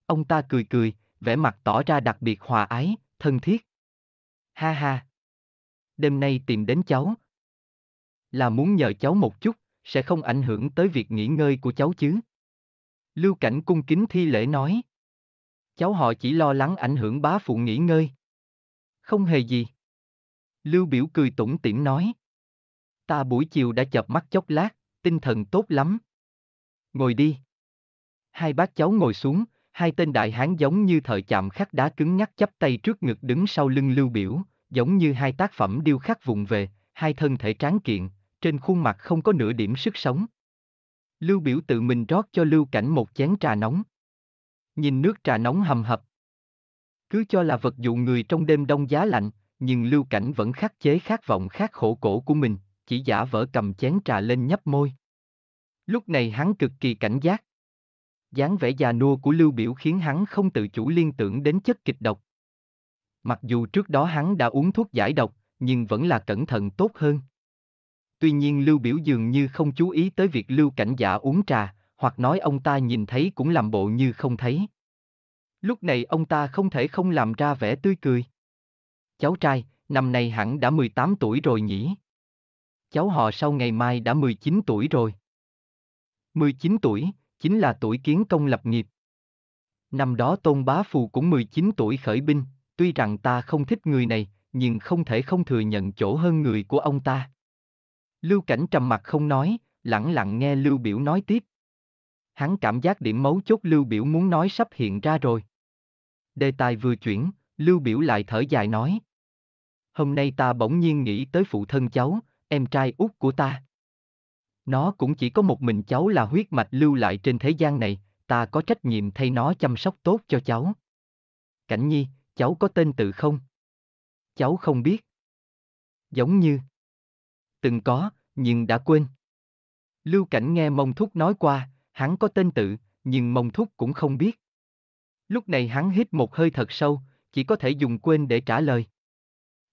[SPEAKER 1] Ông ta cười cười, vẻ mặt tỏ ra đặc biệt hòa ái, thân thiết. Ha ha! Đêm nay tìm đến cháu. Là muốn nhờ cháu một chút, sẽ không ảnh hưởng tới việc nghỉ ngơi của cháu chứ. Lưu Cảnh cung kính thi lễ nói. Cháu họ chỉ lo lắng ảnh hưởng bá phụ nghỉ ngơi. Không hề gì. Lưu biểu cười tủm tỉm nói. Ta buổi chiều đã chập mắt chốc lát, tinh thần tốt lắm. Ngồi đi. Hai bác cháu ngồi xuống, hai tên đại hán giống như thợ chạm khắc đá cứng nhắc chắp tay trước ngực đứng sau lưng lưu biểu, giống như hai tác phẩm điêu khắc vụng về, hai thân thể tráng kiện, trên khuôn mặt không có nửa điểm sức sống. Lưu biểu tự mình rót cho lưu cảnh một chén trà nóng. Nhìn nước trà nóng hầm hập, cứ cho là vật dụng người trong đêm đông giá lạnh, nhưng Lưu Cảnh vẫn khắc chế khát vọng khát khổ cổ của mình, chỉ giả vỡ cầm chén trà lên nhấp môi. Lúc này hắn cực kỳ cảnh giác. dáng vẻ già nua của Lưu Biểu khiến hắn không tự chủ liên tưởng đến chất kịch độc. Mặc dù trước đó hắn đã uống thuốc giải độc, nhưng vẫn là cẩn thận tốt hơn. Tuy nhiên Lưu Biểu dường như không chú ý tới việc Lưu Cảnh giả uống trà, hoặc nói ông ta nhìn thấy cũng làm bộ như không thấy. Lúc này ông ta không thể không làm ra vẻ tươi cười. Cháu trai, năm nay hẳn đã 18 tuổi rồi nhỉ? Cháu họ sau ngày mai đã 19 tuổi rồi. 19 tuổi, chính là tuổi kiến công lập nghiệp. Năm đó Tôn Bá Phù cũng 19 tuổi khởi binh, tuy rằng ta không thích người này, nhưng không thể không thừa nhận chỗ hơn người của ông ta. Lưu Cảnh trầm mặt không nói, lặng lặng nghe Lưu Biểu nói tiếp. Hắn cảm giác điểm mấu chốt Lưu Biểu muốn nói sắp hiện ra rồi. Đề tài vừa chuyển, Lưu Biểu lại thở dài nói. Hôm nay ta bỗng nhiên nghĩ tới phụ thân cháu, em trai út của ta. Nó cũng chỉ có một mình cháu là huyết mạch lưu lại trên thế gian này, ta có trách nhiệm thay nó chăm sóc tốt cho cháu. Cảnh nhi, cháu có tên tự không? Cháu không biết. Giống như. Từng có, nhưng đã quên. Lưu Cảnh nghe Mông Thúc nói qua, hắn có tên tự, nhưng Mông Thúc cũng không biết. Lúc này hắn hít một hơi thật sâu, chỉ có thể dùng quên để trả lời.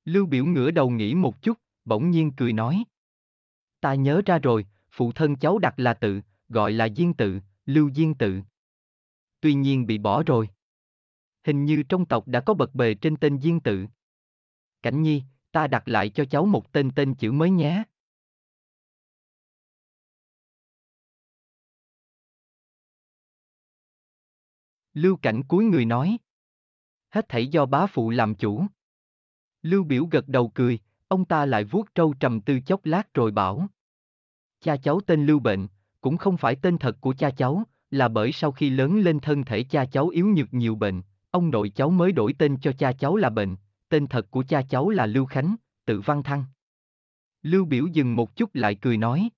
[SPEAKER 1] Lưu biểu ngửa đầu nghĩ một chút, bỗng nhiên cười nói. Ta nhớ ra rồi, phụ thân cháu đặt là tự, gọi là Diên tự, Lưu Diên tự. Tuy nhiên bị bỏ rồi. Hình như trong tộc đã có bậc bề trên tên Diên tự. Cảnh nhi, ta đặt lại cho cháu một tên tên chữ mới nhé. Lưu Cảnh cuối người nói. Hết thảy do bá phụ làm chủ. Lưu Biểu gật đầu cười, ông ta lại vuốt trâu trầm tư chốc lát rồi bảo. Cha cháu tên Lưu Bệnh, cũng không phải tên thật của cha cháu, là bởi sau khi lớn lên thân thể cha cháu yếu nhược nhiều bệnh, ông nội cháu mới đổi tên cho cha cháu là Bệnh, tên thật của cha cháu là Lưu Khánh, tự Văn Thăng. Lưu Biểu dừng một chút lại cười nói.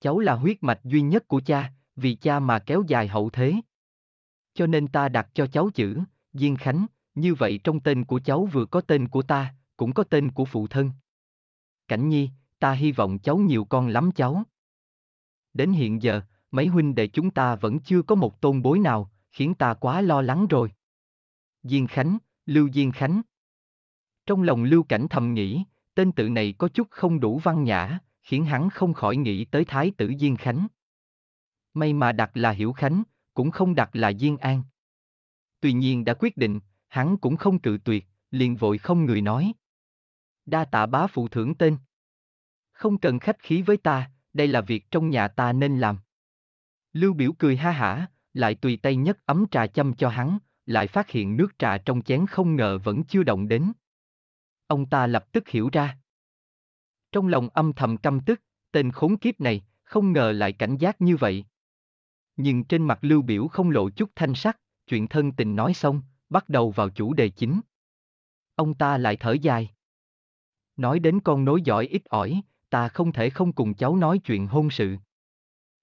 [SPEAKER 1] Cháu là huyết mạch duy nhất của cha, vì cha mà kéo dài hậu thế cho nên ta đặt cho cháu chữ, Diên Khánh, như vậy trong tên của cháu vừa có tên của ta, cũng có tên của phụ thân. Cảnh Nhi, ta hy vọng cháu nhiều con lắm cháu. Đến hiện giờ, mấy huynh đệ chúng ta vẫn chưa có một tôn bối nào, khiến ta quá lo lắng rồi. Diên Khánh, Lưu Diên Khánh. Trong lòng Lưu Cảnh thầm nghĩ, tên tự này có chút không đủ văn nhã, khiến hắn không khỏi nghĩ tới Thái tử Diên Khánh. May mà đặt là Hiểu Khánh, cũng không đặt là Diên An. Tuy nhiên đã quyết định, hắn cũng không cự tuyệt, liền vội không người nói. Đa tạ bá phụ thưởng tên. Không cần khách khí với ta, đây là việc trong nhà ta nên làm. Lưu biểu cười ha hả, lại tùy tay nhấc ấm trà chăm cho hắn, lại phát hiện nước trà trong chén không ngờ vẫn chưa động đến. Ông ta lập tức hiểu ra. Trong lòng âm thầm căm tức, tên khốn kiếp này, không ngờ lại cảnh giác như vậy nhưng trên mặt Lưu Biểu không lộ chút thanh sắc, chuyện thân tình nói xong, bắt đầu vào chủ đề chính. Ông ta lại thở dài. Nói đến con nối giỏi ít ỏi, ta không thể không cùng cháu nói chuyện hôn sự.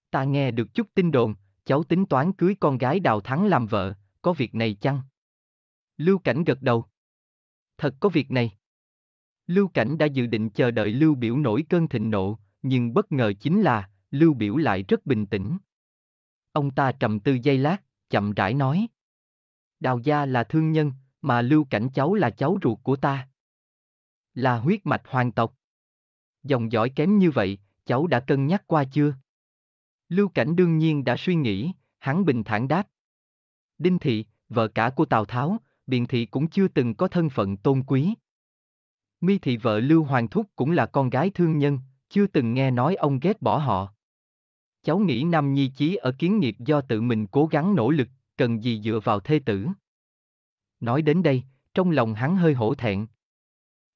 [SPEAKER 1] Ta nghe được chút tin đồn, cháu tính toán cưới con gái Đào Thắng làm vợ, có việc này chăng? Lưu Cảnh gật đầu. Thật có việc này. Lưu Cảnh đã dự định chờ đợi Lưu Biểu nổi cơn thịnh nộ, nhưng bất ngờ chính là, Lưu Biểu lại rất bình tĩnh. Ông ta trầm tư giây lát, chậm rãi nói. Đào gia là thương nhân, mà lưu cảnh cháu là cháu ruột của ta. Là huyết mạch hoàng tộc. Dòng dõi kém như vậy, cháu đã cân nhắc qua chưa? Lưu cảnh đương nhiên đã suy nghĩ, hắn bình thản đáp. Đinh thị, vợ cả của Tào Tháo, biện thị cũng chưa từng có thân phận tôn quý. Mi thị vợ Lưu Hoàng Thúc cũng là con gái thương nhân, chưa từng nghe nói ông ghét bỏ họ. Cháu nghĩ Nam Nhi Chí ở kiến nghiệp do tự mình cố gắng nỗ lực, cần gì dựa vào thê tử. Nói đến đây, trong lòng hắn hơi hổ thẹn.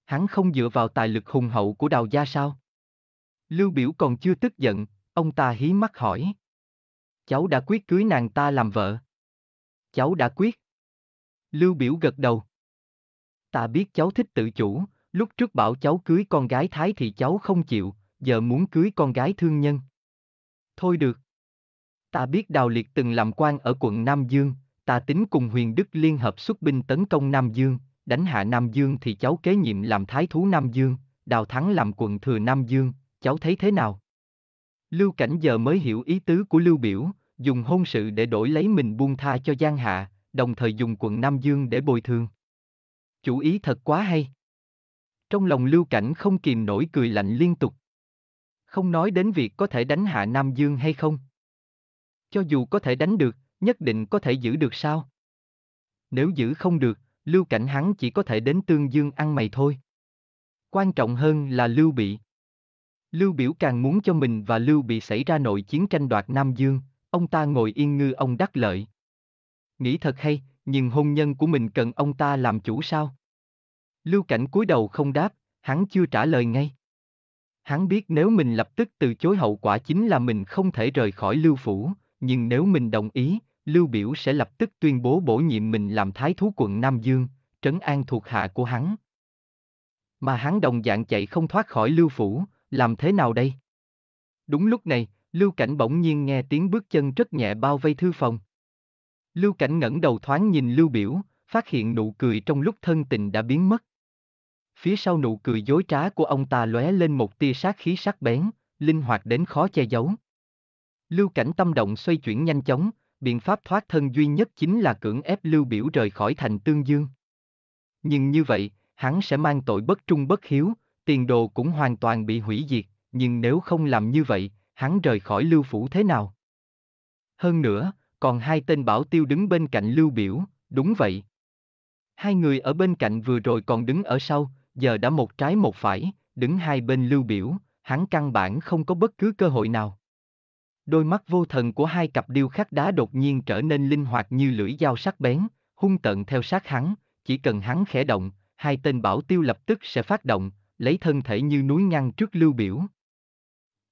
[SPEAKER 1] Hắn không dựa vào tài lực hùng hậu của đào gia sao? Lưu biểu còn chưa tức giận, ông ta hí mắt hỏi. Cháu đã quyết cưới nàng ta làm vợ. Cháu đã quyết. Lưu biểu gật đầu. Ta biết cháu thích tự chủ, lúc trước bảo cháu cưới con gái thái thì cháu không chịu, giờ muốn cưới con gái thương nhân thôi được. Ta biết Đào Liệt từng làm quan ở quận Nam Dương, ta tính cùng huyền Đức liên hợp xuất binh tấn công Nam Dương, đánh hạ Nam Dương thì cháu kế nhiệm làm thái thú Nam Dương, Đào Thắng làm quận thừa Nam Dương, cháu thấy thế nào? Lưu Cảnh giờ mới hiểu ý tứ của Lưu Biểu, dùng hôn sự để đổi lấy mình buông tha cho Giang Hạ, đồng thời dùng quận Nam Dương để bồi thường. Chủ ý thật quá hay. Trong lòng Lưu Cảnh không kìm nổi cười lạnh liên tục không nói đến việc có thể đánh hạ Nam Dương hay không. Cho dù có thể đánh được, nhất định có thể giữ được sao? Nếu giữ không được, Lưu Cảnh hắn chỉ có thể đến Tương Dương ăn mày thôi. Quan trọng hơn là Lưu Bị. Lưu Biểu càng muốn cho mình và Lưu Bị xảy ra nội chiến tranh đoạt Nam Dương, ông ta ngồi yên ngư ông đắc lợi. Nghĩ thật hay, nhưng hôn nhân của mình cần ông ta làm chủ sao? Lưu Cảnh cúi đầu không đáp, hắn chưa trả lời ngay. Hắn biết nếu mình lập tức từ chối hậu quả chính là mình không thể rời khỏi Lưu Phủ, nhưng nếu mình đồng ý, Lưu Biểu sẽ lập tức tuyên bố bổ nhiệm mình làm thái thú quận Nam Dương, trấn an thuộc hạ của hắn. Mà hắn đồng dạng chạy không thoát khỏi Lưu Phủ, làm thế nào đây? Đúng lúc này, Lưu Cảnh bỗng nhiên nghe tiếng bước chân rất nhẹ bao vây thư phòng. Lưu Cảnh ngẩng đầu thoáng nhìn Lưu Biểu, phát hiện nụ cười trong lúc thân tình đã biến mất. Phía sau nụ cười dối trá của ông ta lóe lên một tia sát khí sắc bén, linh hoạt đến khó che giấu. Lưu cảnh tâm động xoay chuyển nhanh chóng, biện pháp thoát thân duy nhất chính là cưỡng ép Lưu Biểu rời khỏi thành Tương Dương. Nhưng như vậy, hắn sẽ mang tội bất trung bất hiếu, tiền đồ cũng hoàn toàn bị hủy diệt, nhưng nếu không làm như vậy, hắn rời khỏi Lưu Phủ thế nào? Hơn nữa, còn hai tên bảo tiêu đứng bên cạnh Lưu Biểu, đúng vậy. Hai người ở bên cạnh vừa rồi còn đứng ở sau, giờ đã một trái một phải, đứng hai bên lưu biểu, hắn căn bản không có bất cứ cơ hội nào. Đôi mắt vô thần của hai cặp điêu khắc đá đột nhiên trở nên linh hoạt như lưỡi dao sắc bén, hung tận theo sát hắn, chỉ cần hắn khẽ động, hai tên bảo tiêu lập tức sẽ phát động, lấy thân thể như núi ngăn trước lưu biểu.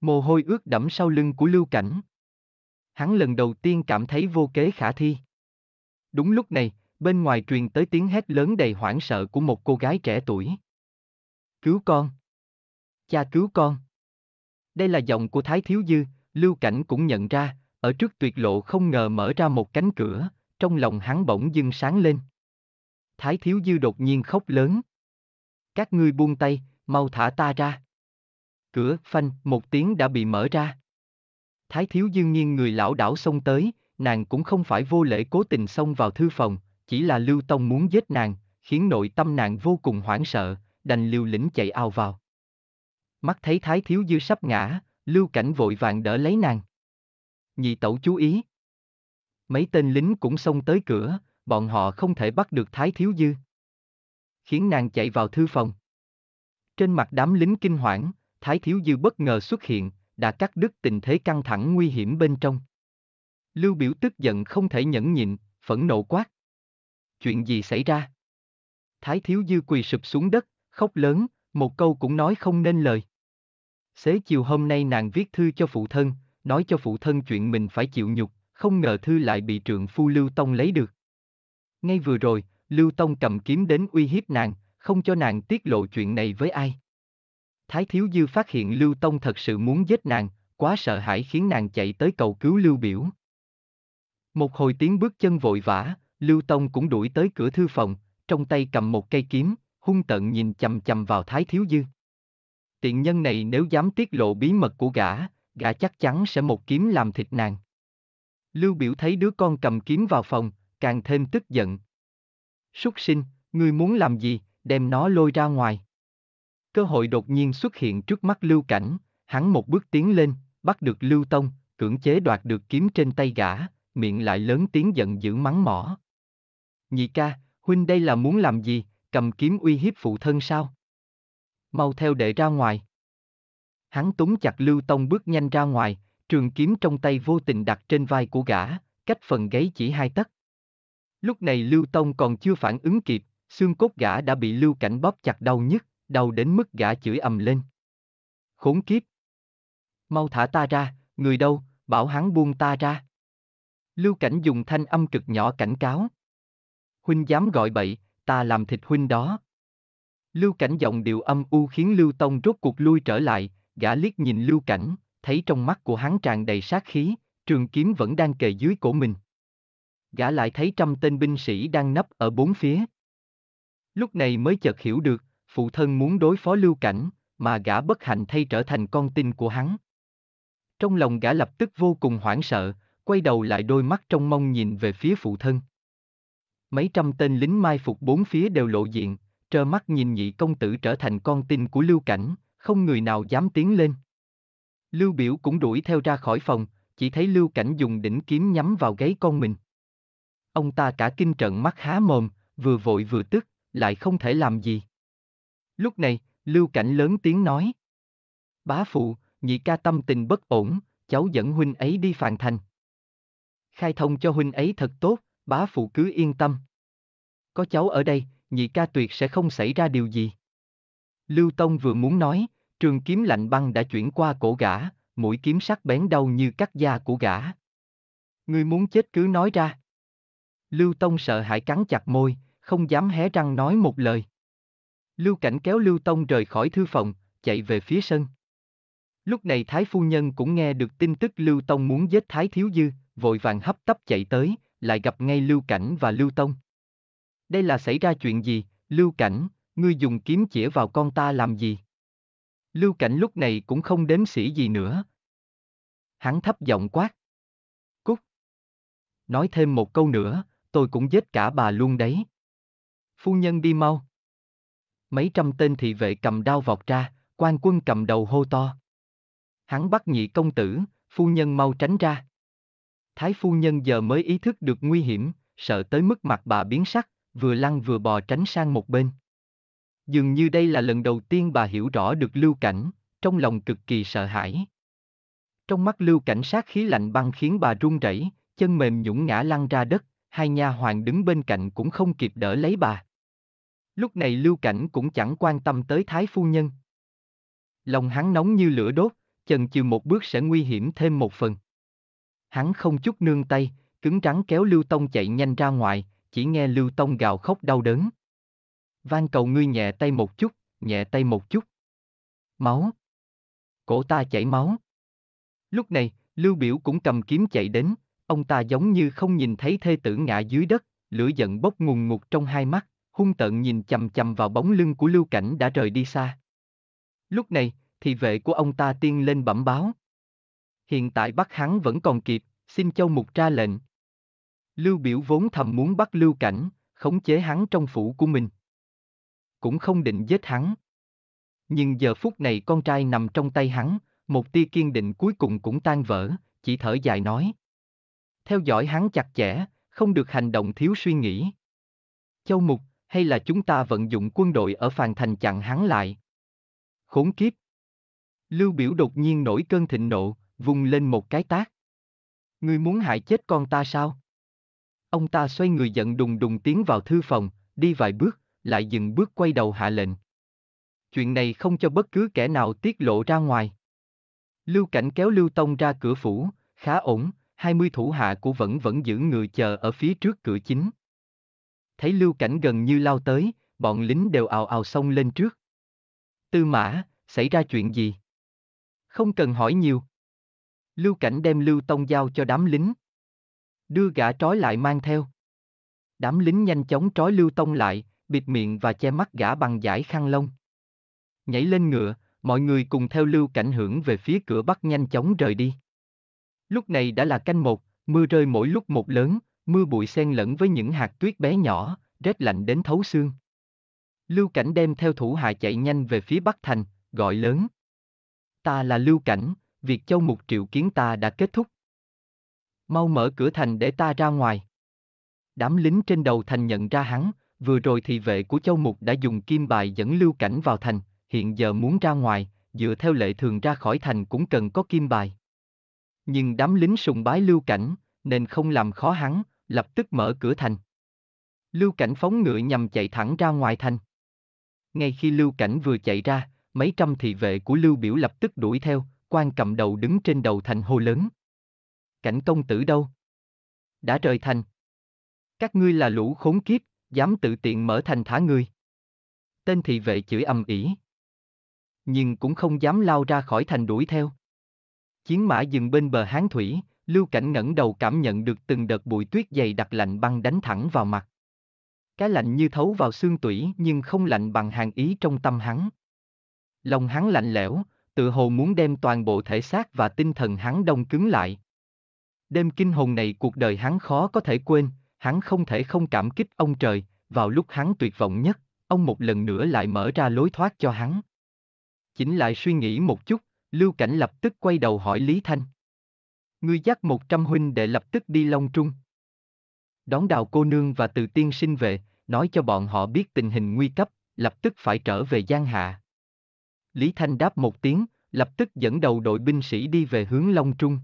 [SPEAKER 1] Mồ hôi ướt đẫm sau lưng của lưu cảnh. Hắn lần đầu tiên cảm thấy vô kế khả thi. Đúng lúc này, bên ngoài truyền tới tiếng hét lớn đầy hoảng sợ của một cô gái trẻ tuổi. Cứu con. Cha cứu con. Đây là giọng của Thái Thiếu Dư, Lưu Cảnh cũng nhận ra, ở trước tuyệt lộ không ngờ mở ra một cánh cửa, trong lòng hắn bỗng dưng sáng lên. Thái Thiếu Dư đột nhiên khóc lớn. Các ngươi buông tay, mau thả ta ra. Cửa, phanh, một tiếng đã bị mở ra. Thái Thiếu Dư nghiêng người lão đảo xông tới, nàng cũng không phải vô lễ cố tình xông vào thư phòng, chỉ là Lưu Tông muốn giết nàng, khiến nội tâm nàng vô cùng hoảng sợ, đành liều lĩnh chạy ao vào. Mắt thấy Thái Thiếu Dư sắp ngã, Lưu Cảnh vội vàng đỡ lấy nàng. Nhị tẩu chú ý. Mấy tên lính cũng xông tới cửa, bọn họ không thể bắt được Thái Thiếu Dư. Khiến nàng chạy vào thư phòng. Trên mặt đám lính kinh hoảng, Thái Thiếu Dư bất ngờ xuất hiện, đã cắt đứt tình thế căng thẳng nguy hiểm bên trong. Lưu biểu tức giận không thể nhẫn nhịn, phẫn nộ quát. Chuyện gì xảy ra? Thái Thiếu Dư quỳ sụp xuống đất, khóc lớn, một câu cũng nói không nên lời. Xế chiều hôm nay nàng viết thư cho phụ thân, nói cho phụ thân chuyện mình phải chịu nhục, không ngờ thư lại bị trượng phu Lưu Tông lấy được. Ngay vừa rồi, Lưu Tông cầm kiếm đến uy hiếp nàng, không cho nàng tiết lộ chuyện này với ai. Thái Thiếu Dư phát hiện Lưu Tông thật sự muốn giết nàng, quá sợ hãi khiến nàng chạy tới cầu cứu Lưu Biểu. Một hồi tiếng bước chân vội vã, Lưu Tông cũng đuổi tới cửa thư phòng, trong tay cầm một cây kiếm, hung tận nhìn chầm chầm vào Thái Thiếu Dư. Tiện nhân này nếu dám tiết lộ bí mật của gã, gã chắc chắn sẽ một kiếm làm thịt nàng. Lưu biểu thấy đứa con cầm kiếm vào phòng, càng thêm tức giận. Súc sinh, ngươi muốn làm gì, đem nó lôi ra ngoài. Cơ hội đột nhiên xuất hiện trước mắt Lưu Cảnh, hắn một bước tiến lên, bắt được Lưu Tông, cưỡng chế đoạt được kiếm trên tay gã, miệng lại lớn tiếng giận dữ mắng mỏ. Nhị ca, huynh đây là muốn làm gì, cầm kiếm uy hiếp phụ thân sao? Mau theo đệ ra ngoài. Hắn túng chặt Lưu Tông bước nhanh ra ngoài, trường kiếm trong tay vô tình đặt trên vai của gã, cách phần gáy chỉ hai tấc. Lúc này Lưu Tông còn chưa phản ứng kịp, xương cốt gã đã bị Lưu Cảnh bóp chặt đau nhức, đau đến mức gã chửi ầm lên. Khốn kiếp! Mau thả ta ra, người đâu, bảo hắn buông ta ra. Lưu Cảnh dùng thanh âm cực nhỏ cảnh cáo. Huynh dám gọi bậy, ta làm thịt huynh đó. Lưu Cảnh giọng điệu âm u khiến Lưu Tông rốt cuộc lui trở lại, gã liếc nhìn Lưu Cảnh, thấy trong mắt của hắn tràn đầy sát khí, trường kiếm vẫn đang kề dưới cổ mình. Gã lại thấy trăm tên binh sĩ đang nấp ở bốn phía. Lúc này mới chợt hiểu được, phụ thân muốn đối phó Lưu Cảnh, mà gã bất hạnh thay trở thành con tin của hắn. Trong lòng gã lập tức vô cùng hoảng sợ, quay đầu lại đôi mắt trong mong nhìn về phía phụ thân mấy trăm tên lính mai phục bốn phía đều lộ diện, trơ mắt nhìn nhị công tử trở thành con tin của Lưu Cảnh, không người nào dám tiến lên. Lưu Biểu cũng đuổi theo ra khỏi phòng, chỉ thấy Lưu Cảnh dùng đỉnh kiếm nhắm vào gáy con mình. Ông ta cả kinh trận mắt há mồm, vừa vội vừa tức, lại không thể làm gì. Lúc này, Lưu Cảnh lớn tiếng nói. Bá phụ, nhị ca tâm tình bất ổn, cháu dẫn huynh ấy đi phàn thành. Khai thông cho huynh ấy thật tốt, bá phụ cứ yên tâm. Có cháu ở đây, nhị ca tuyệt sẽ không xảy ra điều gì. Lưu Tông vừa muốn nói, trường kiếm lạnh băng đã chuyển qua cổ gã, mũi kiếm sắc bén đau như cắt da của gã. Ngươi muốn chết cứ nói ra. Lưu Tông sợ hãi cắn chặt môi, không dám hé răng nói một lời. Lưu Cảnh kéo Lưu Tông rời khỏi thư phòng, chạy về phía sân. Lúc này Thái Phu Nhân cũng nghe được tin tức Lưu Tông muốn giết Thái Thiếu Dư, vội vàng hấp tấp chạy tới, lại gặp ngay Lưu Cảnh và Lưu Tông. Đây là xảy ra chuyện gì, Lưu Cảnh, ngươi dùng kiếm chĩa vào con ta làm gì? Lưu Cảnh lúc này cũng không đếm xỉ gì nữa. Hắn thấp giọng quát. Cút. Nói thêm một câu nữa, tôi cũng giết cả bà luôn đấy. Phu nhân đi mau. Mấy trăm tên thị vệ cầm đao vọt ra, quan quân cầm đầu hô to. Hắn bắt nhị công tử, phu nhân mau tránh ra. Thái phu nhân giờ mới ý thức được nguy hiểm, sợ tới mức mặt bà biến sắc, vừa lăn vừa bò tránh sang một bên. Dường như đây là lần đầu tiên bà hiểu rõ được lưu cảnh, trong lòng cực kỳ sợ hãi. Trong mắt lưu cảnh sát khí lạnh băng khiến bà run rẩy, chân mềm nhũng ngã lăn ra đất, hai nha hoàng đứng bên cạnh cũng không kịp đỡ lấy bà. Lúc này lưu cảnh cũng chẳng quan tâm tới thái phu nhân. Lòng hắn nóng như lửa đốt, chần chừ một bước sẽ nguy hiểm thêm một phần hắn không chút nương tay, cứng rắn kéo Lưu Tông chạy nhanh ra ngoài, chỉ nghe Lưu Tông gào khóc đau đớn. Van cầu ngươi nhẹ tay một chút, nhẹ tay một chút. Máu. Cổ ta chảy máu. Lúc này, Lưu Biểu cũng cầm kiếm chạy đến, ông ta giống như không nhìn thấy thê tử ngã dưới đất, lửa giận bốc ngùng ngục trong hai mắt, hung tợn nhìn chầm chầm vào bóng lưng của Lưu Cảnh đã rời đi xa. Lúc này, thì vệ của ông ta tiên lên bẩm báo hiện tại bắt hắn vẫn còn kịp, xin Châu Mục ra lệnh. Lưu Biểu vốn thầm muốn bắt Lưu Cảnh, khống chế hắn trong phủ của mình. Cũng không định giết hắn. Nhưng giờ phút này con trai nằm trong tay hắn, một tia kiên định cuối cùng cũng tan vỡ, chỉ thở dài nói. Theo dõi hắn chặt chẽ, không được hành động thiếu suy nghĩ. Châu Mục, hay là chúng ta vận dụng quân đội ở Phàn Thành chặn hắn lại? Khốn kiếp! Lưu Biểu đột nhiên nổi cơn thịnh nộ, vung lên một cái tác. Ngươi muốn hại chết con ta sao? Ông ta xoay người giận đùng đùng tiến vào thư phòng, đi vài bước, lại dừng bước quay đầu hạ lệnh. Chuyện này không cho bất cứ kẻ nào tiết lộ ra ngoài. Lưu Cảnh kéo Lưu Tông ra cửa phủ, khá ổn, 20 thủ hạ của vẫn vẫn giữ người chờ ở phía trước cửa chính. Thấy Lưu Cảnh gần như lao tới, bọn lính đều ào ào xông lên trước. Tư mã, xảy ra chuyện gì? Không cần hỏi nhiều. Lưu Cảnh đem Lưu Tông giao cho đám lính. Đưa gã trói lại mang theo. Đám lính nhanh chóng trói Lưu Tông lại, bịt miệng và che mắt gã bằng giải khăn lông. Nhảy lên ngựa, mọi người cùng theo Lưu Cảnh hưởng về phía cửa bắc nhanh chóng rời đi. Lúc này đã là canh một, mưa rơi mỗi lúc một lớn, mưa bụi xen lẫn với những hạt tuyết bé nhỏ, rét lạnh đến thấu xương. Lưu Cảnh đem theo thủ hạ chạy nhanh về phía Bắc Thành, gọi lớn. Ta là Lưu Cảnh, việc châu mục triệu kiến ta đã kết thúc. Mau mở cửa thành để ta ra ngoài. Đám lính trên đầu thành nhận ra hắn, vừa rồi thì vệ của châu mục đã dùng kim bài dẫn lưu cảnh vào thành, hiện giờ muốn ra ngoài, dựa theo lệ thường ra khỏi thành cũng cần có kim bài. Nhưng đám lính sùng bái lưu cảnh, nên không làm khó hắn, lập tức mở cửa thành. Lưu cảnh phóng ngựa nhằm chạy thẳng ra ngoài thành. Ngay khi lưu cảnh vừa chạy ra, mấy trăm thị vệ của lưu biểu lập tức đuổi theo, quan cầm đầu đứng trên đầu thành hô lớn. Cảnh công tử đâu? Đã rời thành. Các ngươi là lũ khốn kiếp, dám tự tiện mở thành thả ngươi. Tên thị vệ chửi âm ỉ. Nhưng cũng không dám lao ra khỏi thành đuổi theo. Chiến mã dừng bên bờ hán thủy, Lưu Cảnh ngẩng đầu cảm nhận được từng đợt bụi tuyết dày đặc lạnh băng đánh thẳng vào mặt. Cái lạnh như thấu vào xương tủy nhưng không lạnh bằng hàng ý trong tâm hắn. Lòng hắn lạnh lẽo, tự hồ muốn đem toàn bộ thể xác và tinh thần hắn đông cứng lại. Đêm kinh hồn này cuộc đời hắn khó có thể quên, hắn không thể không cảm kích ông trời, vào lúc hắn tuyệt vọng nhất, ông một lần nữa lại mở ra lối thoát cho hắn. Chỉnh lại suy nghĩ một chút, Lưu Cảnh lập tức quay đầu hỏi Lý Thanh. Ngươi dắt một trăm huynh để lập tức đi Long Trung. Đón đào cô nương và từ tiên sinh về, nói cho bọn họ biết tình hình nguy cấp, lập tức phải trở về Giang Hạ. Lý Thanh đáp một tiếng, lập tức dẫn đầu đội binh sĩ đi về hướng Long Trung.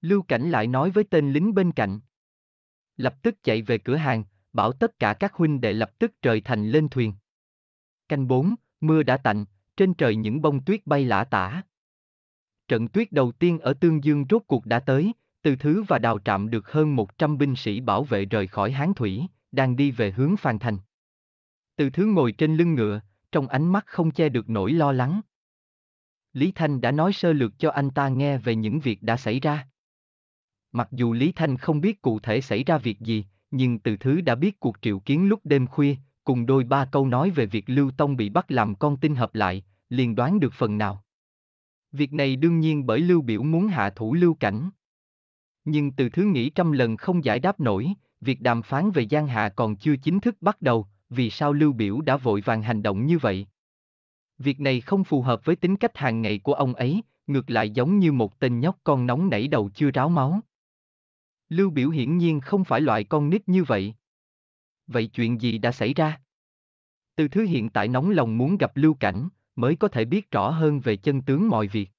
[SPEAKER 1] Lưu Cảnh lại nói với tên lính bên cạnh. Lập tức chạy về cửa hàng, bảo tất cả các huynh đệ lập tức trời thành lên thuyền. Canh 4, mưa đã tạnh, trên trời những bông tuyết bay lả tả. Trận tuyết đầu tiên ở Tương Dương rốt cuộc đã tới, từ thứ và đào trạm được hơn 100 binh sĩ bảo vệ rời khỏi Hán Thủy, đang đi về hướng Phan Thành. Từ thứ ngồi trên lưng ngựa, trong ánh mắt không che được nỗi lo lắng. Lý Thanh đã nói sơ lược cho anh ta nghe về những việc đã xảy ra. Mặc dù Lý Thanh không biết cụ thể xảy ra việc gì, nhưng từ thứ đã biết cuộc triệu kiến lúc đêm khuya, cùng đôi ba câu nói về việc Lưu Tông bị bắt làm con tin hợp lại, liền đoán được phần nào. Việc này đương nhiên bởi Lưu Biểu muốn hạ thủ Lưu Cảnh. Nhưng từ thứ nghĩ trăm lần không giải đáp nổi, việc đàm phán về Giang Hạ còn chưa chính thức bắt đầu, vì sao Lưu Biểu đã vội vàng hành động như vậy. Việc này không phù hợp với tính cách hàng ngày của ông ấy, ngược lại giống như một tên nhóc con nóng nảy đầu chưa ráo máu. Lưu Biểu hiển nhiên không phải loại con nít như vậy. Vậy chuyện gì đã xảy ra? Từ thứ hiện tại nóng lòng muốn gặp Lưu Cảnh, mới có thể biết rõ hơn về chân tướng mọi việc.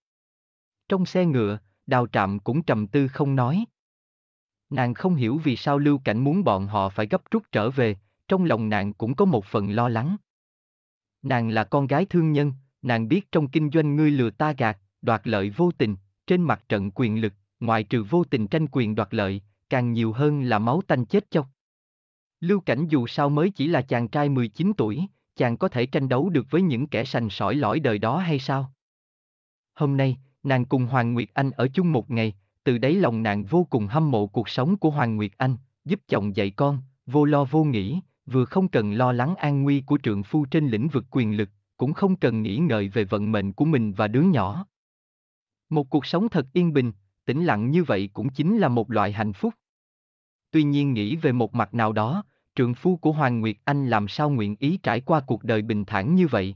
[SPEAKER 1] Trong xe ngựa, Đào Trạm cũng trầm tư không nói. Nàng không hiểu vì sao Lưu Cảnh muốn bọn họ phải gấp rút trở về, trong lòng nàng cũng có một phần lo lắng. Nàng là con gái thương nhân, nàng biết trong kinh doanh ngươi lừa ta gạt, đoạt lợi vô tình, trên mặt trận quyền lực, ngoại trừ vô tình tranh quyền đoạt lợi, càng nhiều hơn là máu tanh chết chóc. Lưu Cảnh dù sao mới chỉ là chàng trai 19 tuổi, chàng có thể tranh đấu được với những kẻ sành sỏi lõi đời đó hay sao? Hôm nay, nàng cùng Hoàng Nguyệt Anh ở chung một ngày, từ đấy lòng nàng vô cùng hâm mộ cuộc sống của Hoàng Nguyệt Anh, giúp chồng dạy con, vô lo vô nghĩ, vừa không cần lo lắng an nguy của trượng phu trên lĩnh vực quyền lực, cũng không cần nghĩ ngợi về vận mệnh của mình và đứa nhỏ. Một cuộc sống thật yên bình, tĩnh lặng như vậy cũng chính là một loại hạnh phúc. Tuy nhiên nghĩ về một mặt nào đó, trượng phu của Hoàng Nguyệt Anh làm sao nguyện ý trải qua cuộc đời bình thản như vậy.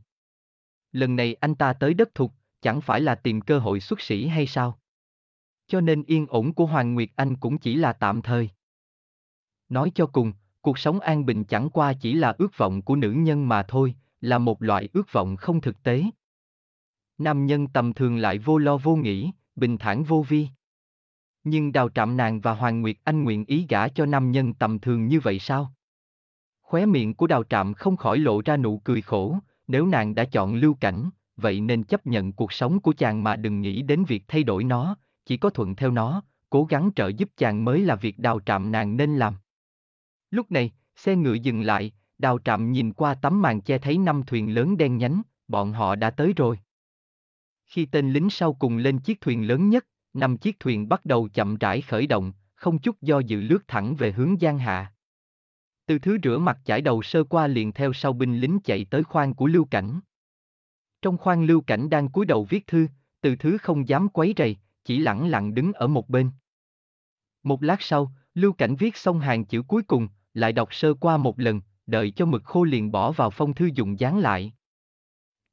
[SPEAKER 1] Lần này anh ta tới đất thục, chẳng phải là tìm cơ hội xuất sĩ hay sao? Cho nên yên ổn của Hoàng Nguyệt Anh cũng chỉ là tạm thời. Nói cho cùng, Cuộc sống an bình chẳng qua chỉ là ước vọng của nữ nhân mà thôi, là một loại ước vọng không thực tế. Nam nhân tầm thường lại vô lo vô nghĩ, bình thản vô vi. Nhưng đào trạm nàng và Hoàng Nguyệt Anh nguyện ý gả cho nam nhân tầm thường như vậy sao? Khóe miệng của đào trạm không khỏi lộ ra nụ cười khổ, nếu nàng đã chọn lưu cảnh, vậy nên chấp nhận cuộc sống của chàng mà đừng nghĩ đến việc thay đổi nó, chỉ có thuận theo nó, cố gắng trợ giúp chàng mới là việc đào trạm nàng nên làm. Lúc này, xe ngựa dừng lại, đào trạm nhìn qua tấm màn che thấy năm thuyền lớn đen nhánh, bọn họ đã tới rồi. Khi tên lính sau cùng lên chiếc thuyền lớn nhất, năm chiếc thuyền bắt đầu chậm rãi khởi động, không chút do dự lướt thẳng về hướng Giang Hạ. Từ thứ rửa mặt chải đầu sơ qua liền theo sau binh lính chạy tới khoang của Lưu Cảnh. Trong khoang Lưu Cảnh đang cúi đầu viết thư, từ thứ không dám quấy rầy, chỉ lẳng lặng đứng ở một bên. Một lát sau, Lưu Cảnh viết xong hàng chữ cuối cùng, lại đọc sơ qua một lần, đợi cho mực khô liền bỏ vào phong thư dùng dán lại.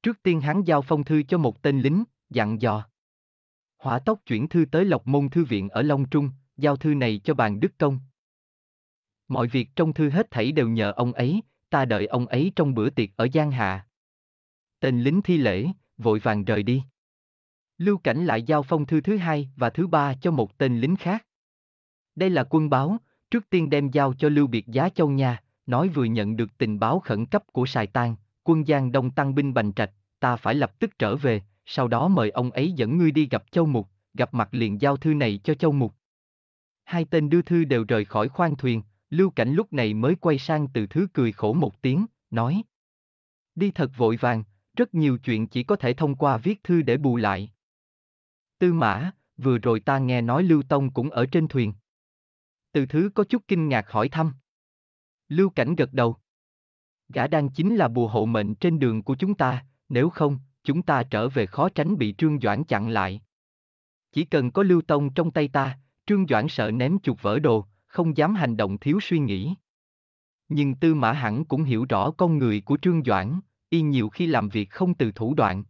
[SPEAKER 1] Trước tiên hắn giao phong thư cho một tên lính, dặn dò. Hỏa tốc chuyển thư tới Lộc Môn Thư Viện ở Long Trung, giao thư này cho bàn Đức Công. Mọi việc trong thư hết thảy đều nhờ ông ấy, ta đợi ông ấy trong bữa tiệc ở Giang Hạ. Tên lính thi lễ, vội vàng rời đi. Lưu Cảnh lại giao phong thư thứ hai và thứ ba cho một tên lính khác. Đây là quân báo, Trước tiên đem giao cho Lưu Biệt Giá Châu Nha, nói vừa nhận được tình báo khẩn cấp của Sài Tang, quân Giang Đông tăng binh Bành Trạch, ta phải lập tức trở về, sau đó mời ông ấy dẫn ngươi đi gặp Châu Mục, gặp mặt liền giao thư này cho Châu Mục. Hai tên đưa thư đều rời khỏi khoang thuyền, Lưu Cảnh lúc này mới quay sang từ thứ cười khổ một tiếng, nói. Đi thật vội vàng, rất nhiều chuyện chỉ có thể thông qua viết thư để bù lại. Tư mã, vừa rồi ta nghe nói Lưu Tông cũng ở trên thuyền, từ thứ có chút kinh ngạc hỏi thăm. Lưu Cảnh gật đầu. Gã đang chính là bùa hộ mệnh trên đường của chúng ta, nếu không, chúng ta trở về khó tránh bị Trương Doãn chặn lại. Chỉ cần có Lưu Tông trong tay ta, Trương Doãn sợ ném chuột vỡ đồ, không dám hành động thiếu suy nghĩ. Nhưng Tư Mã Hẳn cũng hiểu rõ con người của Trương Doãn, y nhiều khi làm việc không từ thủ đoạn.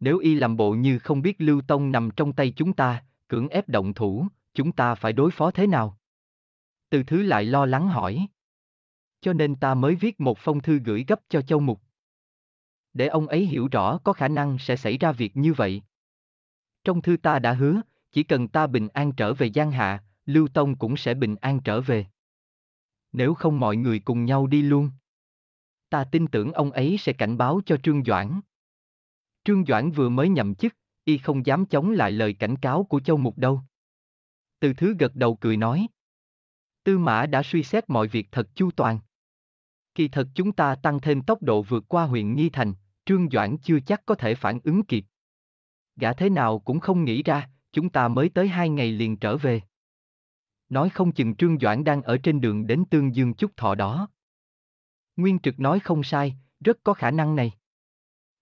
[SPEAKER 1] Nếu y làm bộ như không biết Lưu Tông nằm trong tay chúng ta, cưỡng ép động thủ, chúng ta phải đối phó thế nào? Từ thứ lại lo lắng hỏi. Cho nên ta mới viết một phong thư gửi gấp cho Châu Mục. Để ông ấy hiểu rõ có khả năng sẽ xảy ra việc như vậy. Trong thư ta đã hứa, chỉ cần ta bình an trở về Giang Hạ, Lưu Tông cũng sẽ bình an trở về. Nếu không mọi người cùng nhau đi luôn. Ta tin tưởng ông ấy sẽ cảnh báo cho Trương Doãn. Trương Doãn vừa mới nhậm chức, y không dám chống lại lời cảnh cáo của Châu Mục đâu. Từ thứ gật đầu cười nói. Tư mã đã suy xét mọi việc thật chu toàn. Kỳ thật chúng ta tăng thêm tốc độ vượt qua huyện Nghi Thành, Trương Doãn chưa chắc có thể phản ứng kịp. Gã thế nào cũng không nghĩ ra, chúng ta mới tới hai ngày liền trở về. Nói không chừng Trương Doãn đang ở trên đường đến Tương Dương Chúc Thọ đó. Nguyên Trực nói không sai, rất có khả năng này.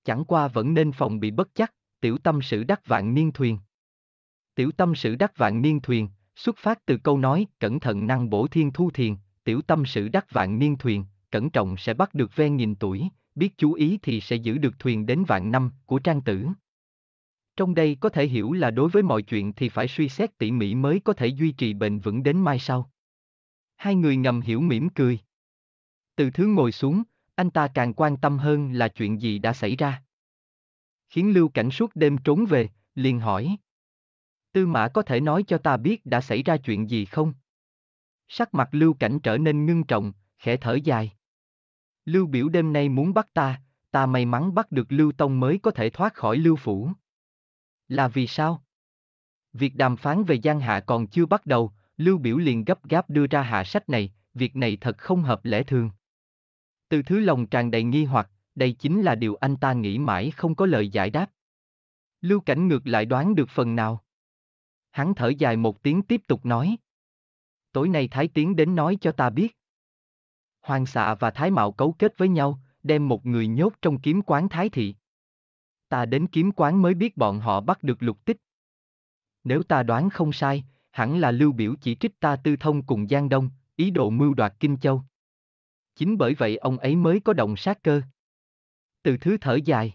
[SPEAKER 1] Chẳng qua vẫn nên phòng bị bất chắc, tiểu tâm sự đắc vạn niên thuyền. Tiểu tâm sử đắc vạn niên thuyền, xuất phát từ câu nói cẩn thận năng bổ thiên thu thiền, tiểu tâm sử đắc vạn niên thuyền, cẩn trọng sẽ bắt được ve nghìn tuổi, biết chú ý thì sẽ giữ được thuyền đến vạn năm của trang tử. Trong đây có thể hiểu là đối với mọi chuyện thì phải suy xét tỉ mỉ mới có thể duy trì bền vững đến mai sau. Hai người ngầm hiểu mỉm cười. Từ thứ ngồi xuống, anh ta càng quan tâm hơn là chuyện gì đã xảy ra. Khiến Lưu Cảnh suốt đêm trốn về, liền hỏi. Tư mã có thể nói cho ta biết đã xảy ra chuyện gì không? Sắc mặt lưu cảnh trở nên ngưng trọng, khẽ thở dài. Lưu biểu đêm nay muốn bắt ta, ta may mắn bắt được lưu tông mới có thể thoát khỏi lưu phủ. Là vì sao? Việc đàm phán về gian Hạ còn chưa bắt đầu, Lưu Biểu liền gấp gáp đưa ra hạ sách này, việc này thật không hợp lẽ thường. Từ thứ lòng tràn đầy nghi hoặc, đây chính là điều anh ta nghĩ mãi không có lời giải đáp. Lưu Cảnh ngược lại đoán được phần nào hắn thở dài một tiếng tiếp tục nói. Tối nay Thái Tiến đến nói cho ta biết. Hoàng xạ và Thái Mạo cấu kết với nhau, đem một người nhốt trong kiếm quán Thái Thị. Ta đến kiếm quán mới biết bọn họ bắt được lục tích. Nếu ta đoán không sai, hẳn là Lưu Biểu chỉ trích ta tư thông cùng Giang Đông, ý đồ mưu đoạt Kinh Châu. Chính bởi vậy ông ấy mới có động sát cơ. Từ thứ thở dài.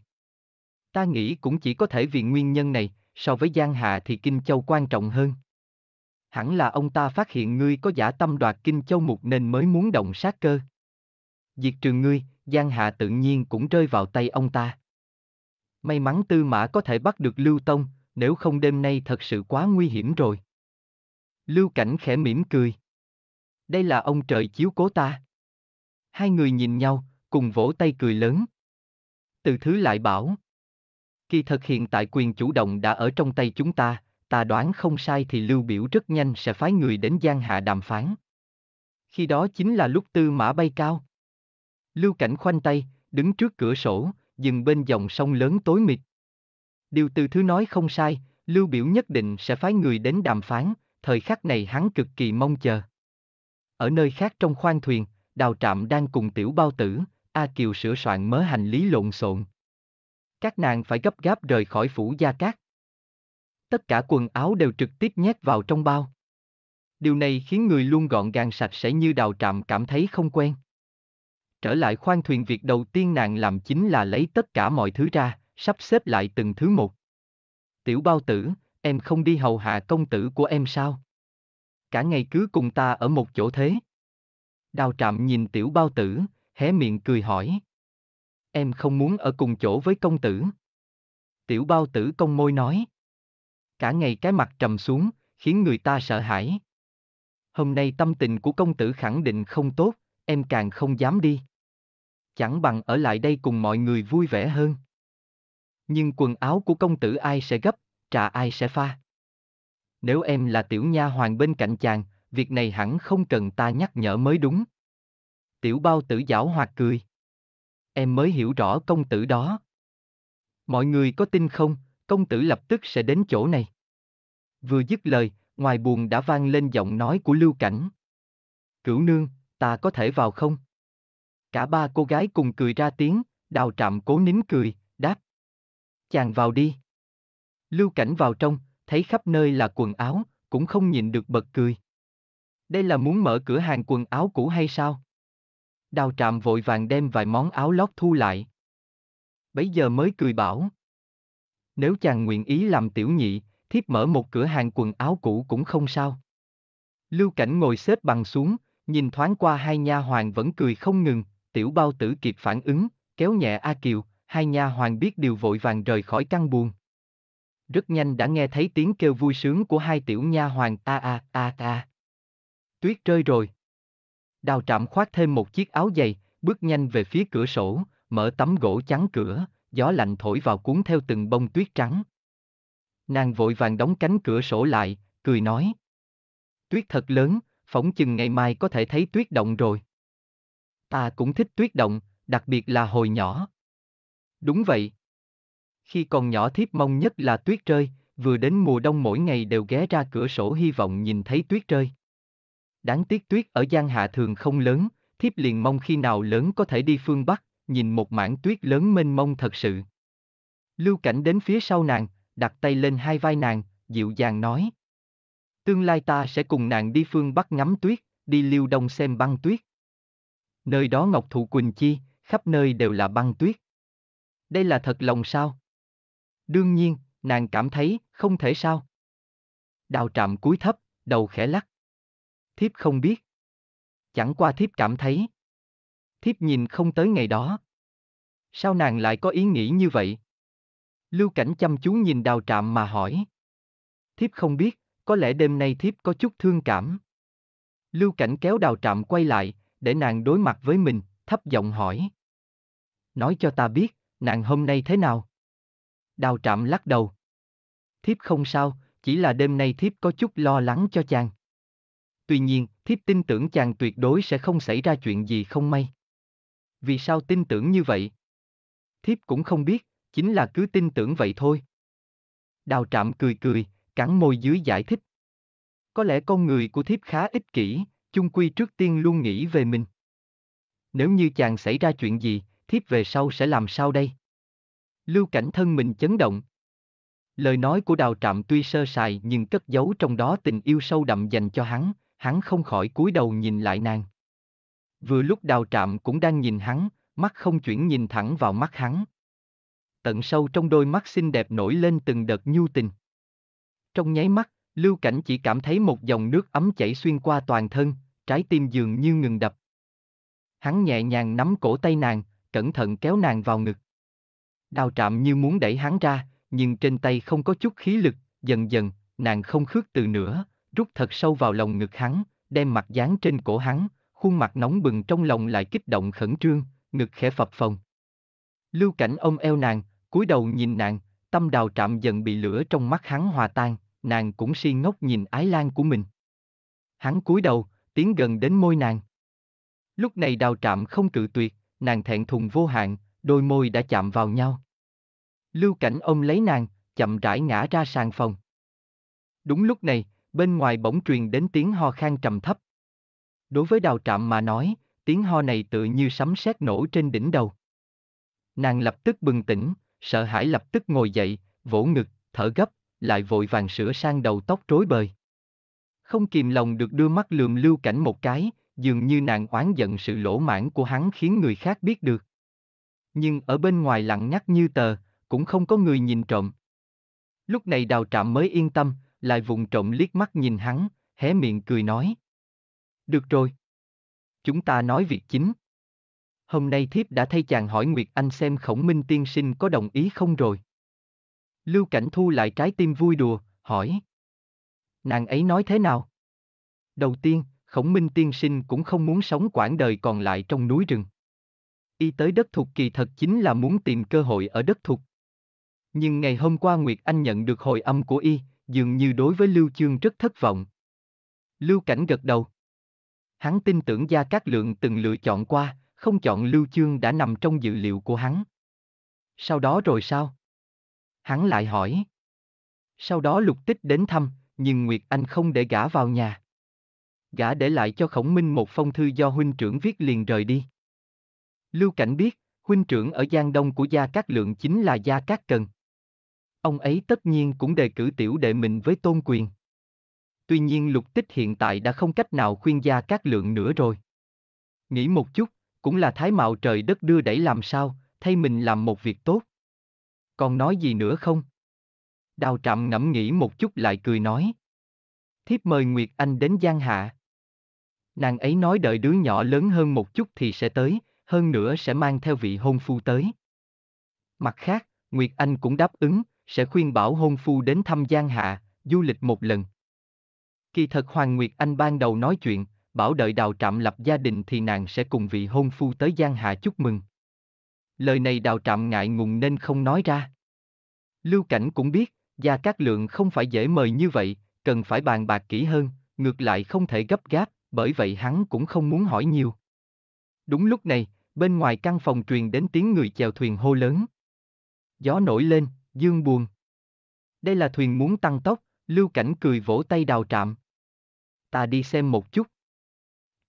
[SPEAKER 1] Ta nghĩ cũng chỉ có thể vì nguyên nhân này, so với Giang Hà thì Kinh Châu quan trọng hơn. Hẳn là ông ta phát hiện ngươi có giả tâm đoạt Kinh Châu một nên mới muốn động sát cơ. Diệt trừ ngươi, Giang Hà tự nhiên cũng rơi vào tay ông ta. May mắn Tư Mã có thể bắt được Lưu Tông, nếu không đêm nay thật sự quá nguy hiểm rồi. Lưu Cảnh khẽ mỉm cười. Đây là ông trời chiếu cố ta. Hai người nhìn nhau, cùng vỗ tay cười lớn. Từ thứ lại bảo, Kỳ thực hiện tại quyền chủ động đã ở trong tay chúng ta, ta đoán không sai thì Lưu Biểu rất nhanh sẽ phái người đến Giang Hạ đàm phán. Khi đó chính là lúc tư mã bay cao. Lưu Cảnh khoanh tay, đứng trước cửa sổ, dừng bên dòng sông lớn tối mịt. Điều từ thứ nói không sai, Lưu Biểu nhất định sẽ phái người đến đàm phán, thời khắc này hắn cực kỳ mong chờ. Ở nơi khác trong khoang thuyền, Đào Trạm đang cùng Tiểu Bao Tử, A Kiều sửa soạn mớ hành lý lộn xộn, các nàng phải gấp gáp rời khỏi phủ gia cát. Tất cả quần áo đều trực tiếp nhét vào trong bao. Điều này khiến người luôn gọn gàng sạch sẽ như đào trạm cảm thấy không quen. Trở lại khoang thuyền việc đầu tiên nàng làm chính là lấy tất cả mọi thứ ra, sắp xếp lại từng thứ một. Tiểu bao tử, em không đi hầu hạ công tử của em sao? Cả ngày cứ cùng ta ở một chỗ thế. Đào trạm nhìn tiểu bao tử, hé miệng cười hỏi em không muốn ở cùng chỗ với công tử. Tiểu bao tử công môi nói. Cả ngày cái mặt trầm xuống, khiến người ta sợ hãi. Hôm nay tâm tình của công tử khẳng định không tốt, em càng không dám đi. Chẳng bằng ở lại đây cùng mọi người vui vẻ hơn. Nhưng quần áo của công tử ai sẽ gấp, trà ai sẽ pha. Nếu em là tiểu nha hoàng bên cạnh chàng, việc này hẳn không cần ta nhắc nhở mới đúng. Tiểu bao tử giảo hoạt cười em mới hiểu rõ công tử đó. Mọi người có tin không, công tử lập tức sẽ đến chỗ này. Vừa dứt lời, ngoài buồn đã vang lên giọng nói của Lưu Cảnh. Cửu nương, ta có thể vào không? Cả ba cô gái cùng cười ra tiếng, đào trạm cố nín cười, đáp. Chàng vào đi. Lưu Cảnh vào trong, thấy khắp nơi là quần áo, cũng không nhìn được bật cười. Đây là muốn mở cửa hàng quần áo cũ hay sao? Đào trạm vội vàng đem vài món áo lót thu lại. Bấy giờ mới cười bảo. Nếu chàng nguyện ý làm tiểu nhị, thiếp mở một cửa hàng quần áo cũ cũng không sao. Lưu Cảnh ngồi xếp bằng xuống, nhìn thoáng qua hai nha hoàng vẫn cười không ngừng, tiểu bao tử kịp phản ứng, kéo nhẹ A Kiều, hai nha hoàng biết điều vội vàng rời khỏi căn buồng. Rất nhanh đã nghe thấy tiếng kêu vui sướng của hai tiểu nha hoàng ta a ta. a. Tuyết rơi rồi. Đào trạm khoác thêm một chiếc áo dày, bước nhanh về phía cửa sổ, mở tấm gỗ chắn cửa, gió lạnh thổi vào cuốn theo từng bông tuyết trắng. Nàng vội vàng đóng cánh cửa sổ lại, cười nói. Tuyết thật lớn, phỏng chừng ngày mai có thể thấy tuyết động rồi. Ta cũng thích tuyết động, đặc biệt là hồi nhỏ. Đúng vậy. Khi còn nhỏ thiếp mong nhất là tuyết rơi, vừa đến mùa đông mỗi ngày đều ghé ra cửa sổ hy vọng nhìn thấy tuyết rơi. Đáng tiếc tuyết ở Giang Hạ thường không lớn, thiếp liền mong khi nào lớn có thể đi phương Bắc, nhìn một mảng tuyết lớn mênh mông thật sự. Lưu Cảnh đến phía sau nàng, đặt tay lên hai vai nàng, dịu dàng nói. Tương lai ta sẽ cùng nàng đi phương Bắc ngắm tuyết, đi liêu đông xem băng tuyết. Nơi đó ngọc thụ quỳnh chi, khắp nơi đều là băng tuyết. Đây là thật lòng sao? Đương nhiên, nàng cảm thấy không thể sao. Đào trạm cúi thấp, đầu khẽ lắc thiếp không biết. Chẳng qua thiếp cảm thấy. Thiếp nhìn không tới ngày đó. Sao nàng lại có ý nghĩ như vậy? Lưu Cảnh chăm chú nhìn đào trạm mà hỏi. Thiếp không biết, có lẽ đêm nay thiếp có chút thương cảm. Lưu Cảnh kéo đào trạm quay lại, để nàng đối mặt với mình, thấp giọng hỏi. Nói cho ta biết, nàng hôm nay thế nào? Đào trạm lắc đầu. Thiếp không sao, chỉ là đêm nay thiếp có chút lo lắng cho chàng tuy nhiên, thiếp tin tưởng chàng tuyệt đối sẽ không xảy ra chuyện gì không may. Vì sao tin tưởng như vậy? Thiếp cũng không biết, chính là cứ tin tưởng vậy thôi. Đào trạm cười cười, cắn môi dưới giải thích. Có lẽ con người của thiếp khá ích kỷ, chung quy trước tiên luôn nghĩ về mình. Nếu như chàng xảy ra chuyện gì, thiếp về sau sẽ làm sao đây? Lưu cảnh thân mình chấn động. Lời nói của đào trạm tuy sơ sài nhưng cất giấu trong đó tình yêu sâu đậm dành cho hắn, hắn không khỏi cúi đầu nhìn lại nàng. Vừa lúc đào trạm cũng đang nhìn hắn, mắt không chuyển nhìn thẳng vào mắt hắn. Tận sâu trong đôi mắt xinh đẹp nổi lên từng đợt nhu tình. Trong nháy mắt, Lưu Cảnh chỉ cảm thấy một dòng nước ấm chảy xuyên qua toàn thân, trái tim dường như ngừng đập. Hắn nhẹ nhàng nắm cổ tay nàng, cẩn thận kéo nàng vào ngực. Đào trạm như muốn đẩy hắn ra, nhưng trên tay không có chút khí lực, dần dần, nàng không khước từ nữa, rút thật sâu vào lòng ngực hắn, đem mặt dán trên cổ hắn, khuôn mặt nóng bừng trong lòng lại kích động khẩn trương, ngực khẽ phập phồng. Lưu cảnh ông eo nàng, cúi đầu nhìn nàng, tâm đào trạm dần bị lửa trong mắt hắn hòa tan, nàng cũng si ngốc nhìn ái lan của mình. Hắn cúi đầu, tiến gần đến môi nàng. Lúc này đào trạm không cự tuyệt, nàng thẹn thùng vô hạn, đôi môi đã chạm vào nhau. Lưu cảnh ông lấy nàng, chậm rãi ngã ra sàn phòng. Đúng lúc này, bên ngoài bỗng truyền đến tiếng ho khan trầm thấp. Đối với đào trạm mà nói, tiếng ho này tự như sấm sét nổ trên đỉnh đầu. Nàng lập tức bừng tỉnh, sợ hãi lập tức ngồi dậy, vỗ ngực, thở gấp, lại vội vàng sửa sang đầu tóc rối bời. Không kìm lòng được đưa mắt lườm lưu cảnh một cái, dường như nàng oán giận sự lỗ mãn của hắn khiến người khác biết được. Nhưng ở bên ngoài lặng nhắc như tờ, cũng không có người nhìn trộm. Lúc này đào trạm mới yên tâm, lại vùng trộm liếc mắt nhìn hắn, hé miệng cười nói. Được rồi. Chúng ta nói việc chính. Hôm nay thiếp đã thay chàng hỏi Nguyệt Anh xem khổng minh tiên sinh có đồng ý không rồi. Lưu Cảnh Thu lại trái tim vui đùa, hỏi. Nàng ấy nói thế nào? Đầu tiên, khổng minh tiên sinh cũng không muốn sống quãng đời còn lại trong núi rừng. Y tới đất thục kỳ thật chính là muốn tìm cơ hội ở đất thục. Nhưng ngày hôm qua Nguyệt Anh nhận được hồi âm của Y, dường như đối với Lưu Chương rất thất vọng. Lưu Cảnh gật đầu. Hắn tin tưởng Gia Cát Lượng từng lựa chọn qua, không chọn Lưu Chương đã nằm trong dự liệu của hắn. Sau đó rồi sao? Hắn lại hỏi. Sau đó lục tích đến thăm, nhưng Nguyệt Anh không để gã vào nhà. Gã để lại cho Khổng Minh một phong thư do huynh trưởng viết liền rời đi. Lưu Cảnh biết, huynh trưởng ở Giang Đông của Gia Cát Lượng chính là Gia Cát Cần ông ấy tất nhiên cũng đề cử tiểu đệ mình với tôn quyền. Tuy nhiên lục tích hiện tại đã không cách nào khuyên gia các lượng nữa rồi. Nghĩ một chút, cũng là thái mạo trời đất đưa đẩy làm sao, thay mình làm một việc tốt. Còn nói gì nữa không? Đào trạm ngẫm nghĩ một chút lại cười nói. Thiếp mời Nguyệt Anh đến Giang Hạ. Nàng ấy nói đợi đứa nhỏ lớn hơn một chút thì sẽ tới, hơn nữa sẽ mang theo vị hôn phu tới. Mặt khác, Nguyệt Anh cũng đáp ứng, sẽ khuyên bảo hôn phu đến thăm Giang Hạ, du lịch một lần. Kỳ thật Hoàng Nguyệt Anh ban đầu nói chuyện, bảo đợi đào trạm lập gia đình thì nàng sẽ cùng vị hôn phu tới Giang Hạ chúc mừng. Lời này đào trạm ngại ngùng nên không nói ra. Lưu Cảnh cũng biết, Gia Cát Lượng không phải dễ mời như vậy, cần phải bàn bạc kỹ hơn, ngược lại không thể gấp gáp, bởi vậy hắn cũng không muốn hỏi nhiều. Đúng lúc này, bên ngoài căn phòng truyền đến tiếng người chèo thuyền hô lớn. Gió nổi lên, dương buồn. Đây là thuyền muốn tăng tốc, Lưu Cảnh cười vỗ tay đào trạm. Ta đi xem một chút.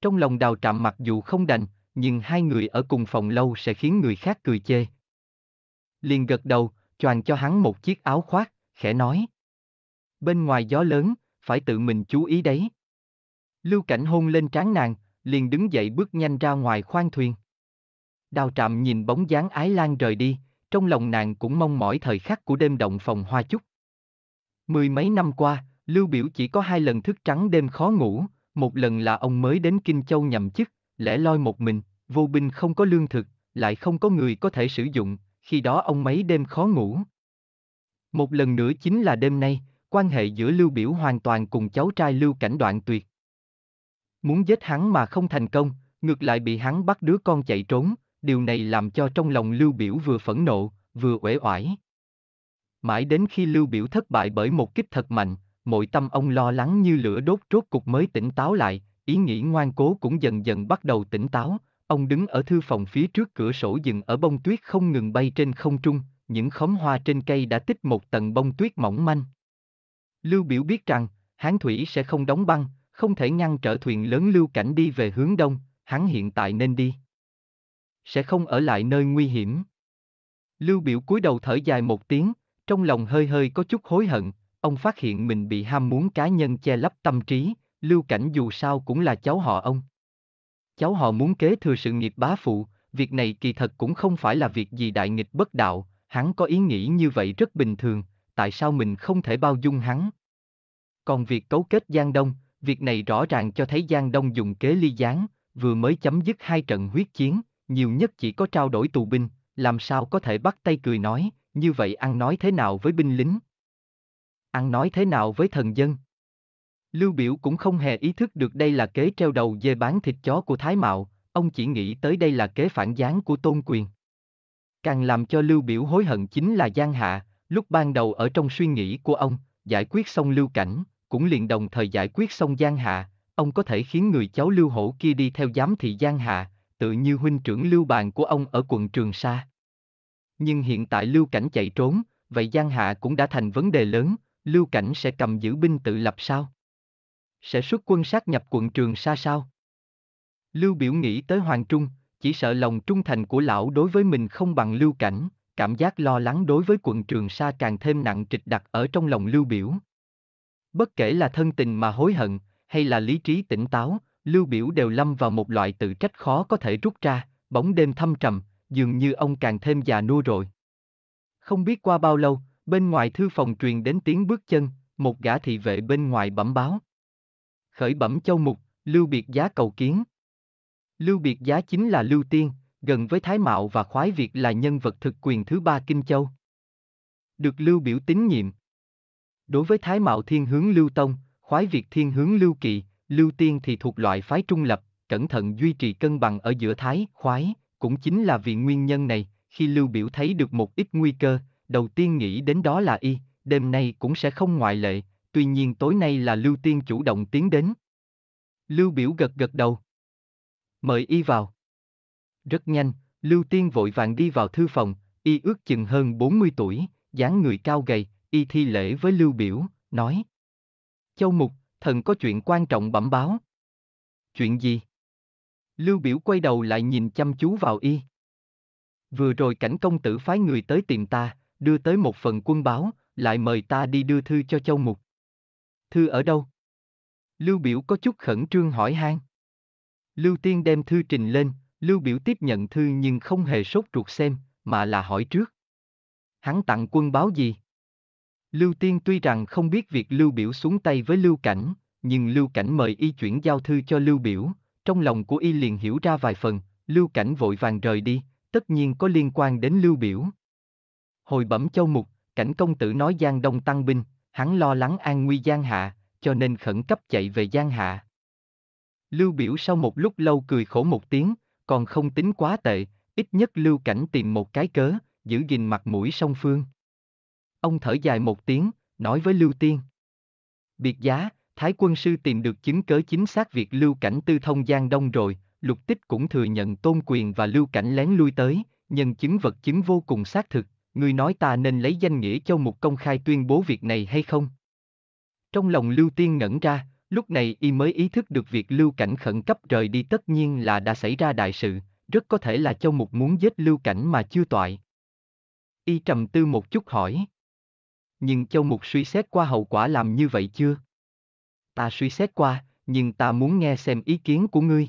[SPEAKER 1] Trong lòng đào trạm mặc dù không đành, nhưng hai người ở cùng phòng lâu sẽ khiến người khác cười chê. Liền gật đầu, choàng cho hắn một chiếc áo khoác, khẽ nói. Bên ngoài gió lớn, phải tự mình chú ý đấy. Lưu Cảnh hôn lên trán nàng, liền đứng dậy bước nhanh ra ngoài khoang thuyền. Đào trạm nhìn bóng dáng ái lan rời đi, trong lòng nàng cũng mong mỏi thời khắc của đêm động phòng hoa chúc. Mười mấy năm qua, Lưu Biểu chỉ có hai lần thức trắng đêm khó ngủ, một lần là ông mới đến Kinh Châu nhậm chức, lẻ loi một mình, vô binh không có lương thực, lại không có người có thể sử dụng, khi đó ông mấy đêm khó ngủ. Một lần nữa chính là đêm nay, quan hệ giữa Lưu Biểu hoàn toàn cùng cháu trai Lưu Cảnh đoạn tuyệt. Muốn giết hắn mà không thành công, ngược lại bị hắn bắt đứa con chạy trốn, điều này làm cho trong lòng Lưu Biểu vừa phẫn nộ, vừa uể oải. Mãi đến khi Lưu Biểu thất bại bởi một kích thật mạnh, mọi tâm ông lo lắng như lửa đốt rốt cục mới tỉnh táo lại, ý nghĩ ngoan cố cũng dần dần bắt đầu tỉnh táo, ông đứng ở thư phòng phía trước cửa sổ dừng ở bông tuyết không ngừng bay trên không trung, những khóm hoa trên cây đã tích một tầng bông tuyết mỏng manh. Lưu Biểu biết rằng, Hán Thủy sẽ không đóng băng, không thể ngăn trở thuyền lớn Lưu Cảnh đi về hướng đông, hắn hiện tại nên đi sẽ không ở lại nơi nguy hiểm. Lưu biểu cúi đầu thở dài một tiếng, trong lòng hơi hơi có chút hối hận, ông phát hiện mình bị ham muốn cá nhân che lấp tâm trí, Lưu Cảnh dù sao cũng là cháu họ ông. Cháu họ muốn kế thừa sự nghiệp bá phụ, việc này kỳ thật cũng không phải là việc gì đại nghịch bất đạo, hắn có ý nghĩ như vậy rất bình thường, tại sao mình không thể bao dung hắn? Còn việc cấu kết Giang Đông, việc này rõ ràng cho thấy Giang Đông dùng kế ly gián, vừa mới chấm dứt hai trận huyết chiến, nhiều nhất chỉ có trao đổi tù binh, làm sao có thể bắt tay cười nói, như vậy ăn nói thế nào với binh lính? Ăn nói thế nào với thần dân? Lưu Biểu cũng không hề ý thức được đây là kế treo đầu dê bán thịt chó của Thái Mạo, ông chỉ nghĩ tới đây là kế phản gián của Tôn Quyền. Càng làm cho Lưu Biểu hối hận chính là Giang Hạ, lúc ban đầu ở trong suy nghĩ của ông, giải quyết xong Lưu Cảnh, cũng liền đồng thời giải quyết xong Giang Hạ, ông có thể khiến người cháu Lưu Hổ kia đi theo giám thị Giang Hạ, tự như huynh trưởng lưu bàn của ông ở quận Trường Sa. Nhưng hiện tại lưu cảnh chạy trốn, vậy Giang Hạ cũng đã thành vấn đề lớn, lưu cảnh sẽ cầm giữ binh tự lập sao? Sẽ xuất quân sát nhập quận Trường Sa sao? Lưu biểu nghĩ tới Hoàng Trung, chỉ sợ lòng trung thành của lão đối với mình không bằng lưu cảnh, cảm giác lo lắng đối với quận Trường Sa càng thêm nặng trịch đặt ở trong lòng lưu biểu. Bất kể là thân tình mà hối hận, hay là lý trí tỉnh táo, Lưu Biểu đều lâm vào một loại tự trách khó có thể rút ra, bóng đêm thâm trầm, dường như ông càng thêm già nua rồi. Không biết qua bao lâu, bên ngoài thư phòng truyền đến tiếng bước chân, một gã thị vệ bên ngoài bẩm báo. Khởi bẩm châu mục, Lưu Biệt Giá cầu kiến. Lưu Biệt Giá chính là Lưu Tiên, gần với Thái Mạo và Khoái Việt là nhân vật thực quyền thứ ba Kinh Châu. Được Lưu Biểu tín nhiệm. Đối với Thái Mạo thiên hướng Lưu Tông, Khoái Việt thiên hướng Lưu Kỵ, Lưu Tiên thì thuộc loại phái trung lập, cẩn thận duy trì cân bằng ở giữa thái, khoái, cũng chính là vì nguyên nhân này, khi Lưu Biểu thấy được một ít nguy cơ, đầu tiên nghĩ đến đó là y, đêm nay cũng sẽ không ngoại lệ, tuy nhiên tối nay là Lưu Tiên chủ động tiến đến. Lưu Biểu gật gật đầu. Mời y vào. Rất nhanh, Lưu Tiên vội vàng đi vào thư phòng, y ước chừng hơn 40 tuổi, dáng người cao gầy, y thi lễ với Lưu Biểu, nói. Châu Mục, thần có chuyện quan trọng bẩm báo. Chuyện gì? Lưu biểu quay đầu lại nhìn chăm chú vào y. Vừa rồi cảnh công tử phái người tới tìm ta, đưa tới một phần quân báo, lại mời ta đi đưa thư cho châu mục. Thư ở đâu? Lưu biểu có chút khẩn trương hỏi han. Lưu tiên đem thư trình lên, Lưu biểu tiếp nhận thư nhưng không hề sốt ruột xem, mà là hỏi trước. Hắn tặng quân báo gì? Lưu Tiên tuy rằng không biết việc Lưu Biểu xuống tay với Lưu Cảnh, nhưng Lưu Cảnh mời y chuyển giao thư cho Lưu Biểu, trong lòng của y liền hiểu ra vài phần, Lưu Cảnh vội vàng rời đi, tất nhiên có liên quan đến Lưu Biểu. Hồi bẩm châu mục, Cảnh công tử nói Giang Đông tăng binh, hắn lo lắng an nguy Giang Hạ, cho nên khẩn cấp chạy về Giang Hạ. Lưu Biểu sau một lúc lâu cười khổ một tiếng, còn không tính quá tệ, ít nhất Lưu Cảnh tìm một cái cớ, giữ gìn mặt mũi song phương. Ông thở dài một tiếng, nói với Lưu Tiên. Biệt giá, Thái quân sư tìm được chứng cớ chính xác việc Lưu Cảnh tư thông Giang Đông rồi, lục tích cũng thừa nhận tôn quyền và Lưu Cảnh lén lui tới, nhân chứng vật chứng vô cùng xác thực, người nói ta nên lấy danh nghĩa châu mục công khai tuyên bố việc này hay không? Trong lòng Lưu Tiên ngẩn ra, lúc này y mới ý thức được việc Lưu Cảnh khẩn cấp rời đi tất nhiên là đã xảy ra đại sự, rất có thể là châu mục muốn giết Lưu Cảnh mà chưa toại. Y trầm tư một chút hỏi nhưng Châu Mục suy xét qua hậu quả làm như vậy chưa? Ta suy xét qua, nhưng ta muốn nghe xem ý kiến của ngươi.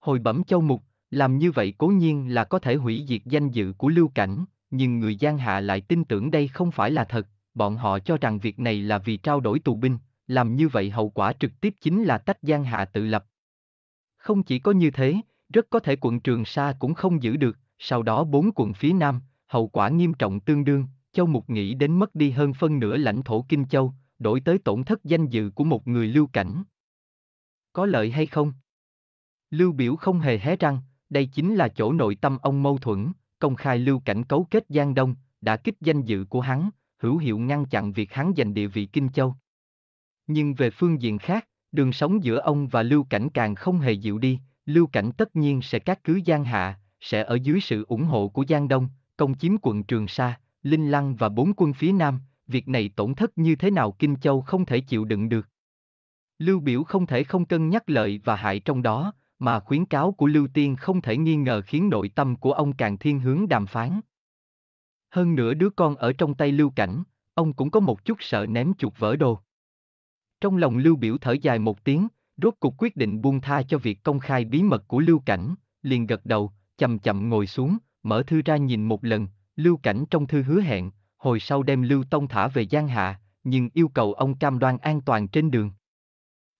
[SPEAKER 1] Hồi bẩm Châu Mục, làm như vậy cố nhiên là có thể hủy diệt danh dự của Lưu Cảnh, nhưng người Giang Hạ lại tin tưởng đây không phải là thật, bọn họ cho rằng việc này là vì trao đổi tù binh, làm như vậy hậu quả trực tiếp chính là tách Giang Hạ tự lập. Không chỉ có như thế, rất có thể quận Trường Sa cũng không giữ được, sau đó bốn quận phía Nam, hậu quả nghiêm trọng tương đương, Châu Mục nghĩ đến mất đi hơn phân nửa lãnh thổ Kinh Châu, đổi tới tổn thất danh dự của một người lưu cảnh. Có lợi hay không? Lưu biểu không hề hé răng, đây chính là chỗ nội tâm ông mâu thuẫn, công khai lưu cảnh cấu kết Giang Đông, đã kích danh dự của hắn, hữu hiệu ngăn chặn việc hắn giành địa vị Kinh Châu. Nhưng về phương diện khác, đường sống giữa ông và lưu cảnh càng không hề dịu đi, lưu cảnh tất nhiên sẽ cát cứ Giang Hạ, sẽ ở dưới sự ủng hộ của Giang Đông, công chiếm quận Trường Sa, Linh Lăng và bốn quân phía Nam, việc này tổn thất như thế nào Kinh Châu không thể chịu đựng được. Lưu Biểu không thể không cân nhắc lợi và hại trong đó, mà khuyến cáo của Lưu Tiên không thể nghi ngờ khiến nội tâm của ông càng thiên hướng đàm phán. Hơn nữa đứa con ở trong tay Lưu Cảnh, ông cũng có một chút sợ ném chuột vỡ đồ. Trong lòng Lưu Biểu thở dài một tiếng, rốt cục quyết định buông tha cho việc công khai bí mật của Lưu Cảnh, liền gật đầu, chậm chậm ngồi xuống, mở thư ra nhìn một lần, Lưu Cảnh trong thư hứa hẹn, hồi sau đem Lưu Tông thả về Giang Hạ, nhưng yêu cầu ông cam đoan an toàn trên đường.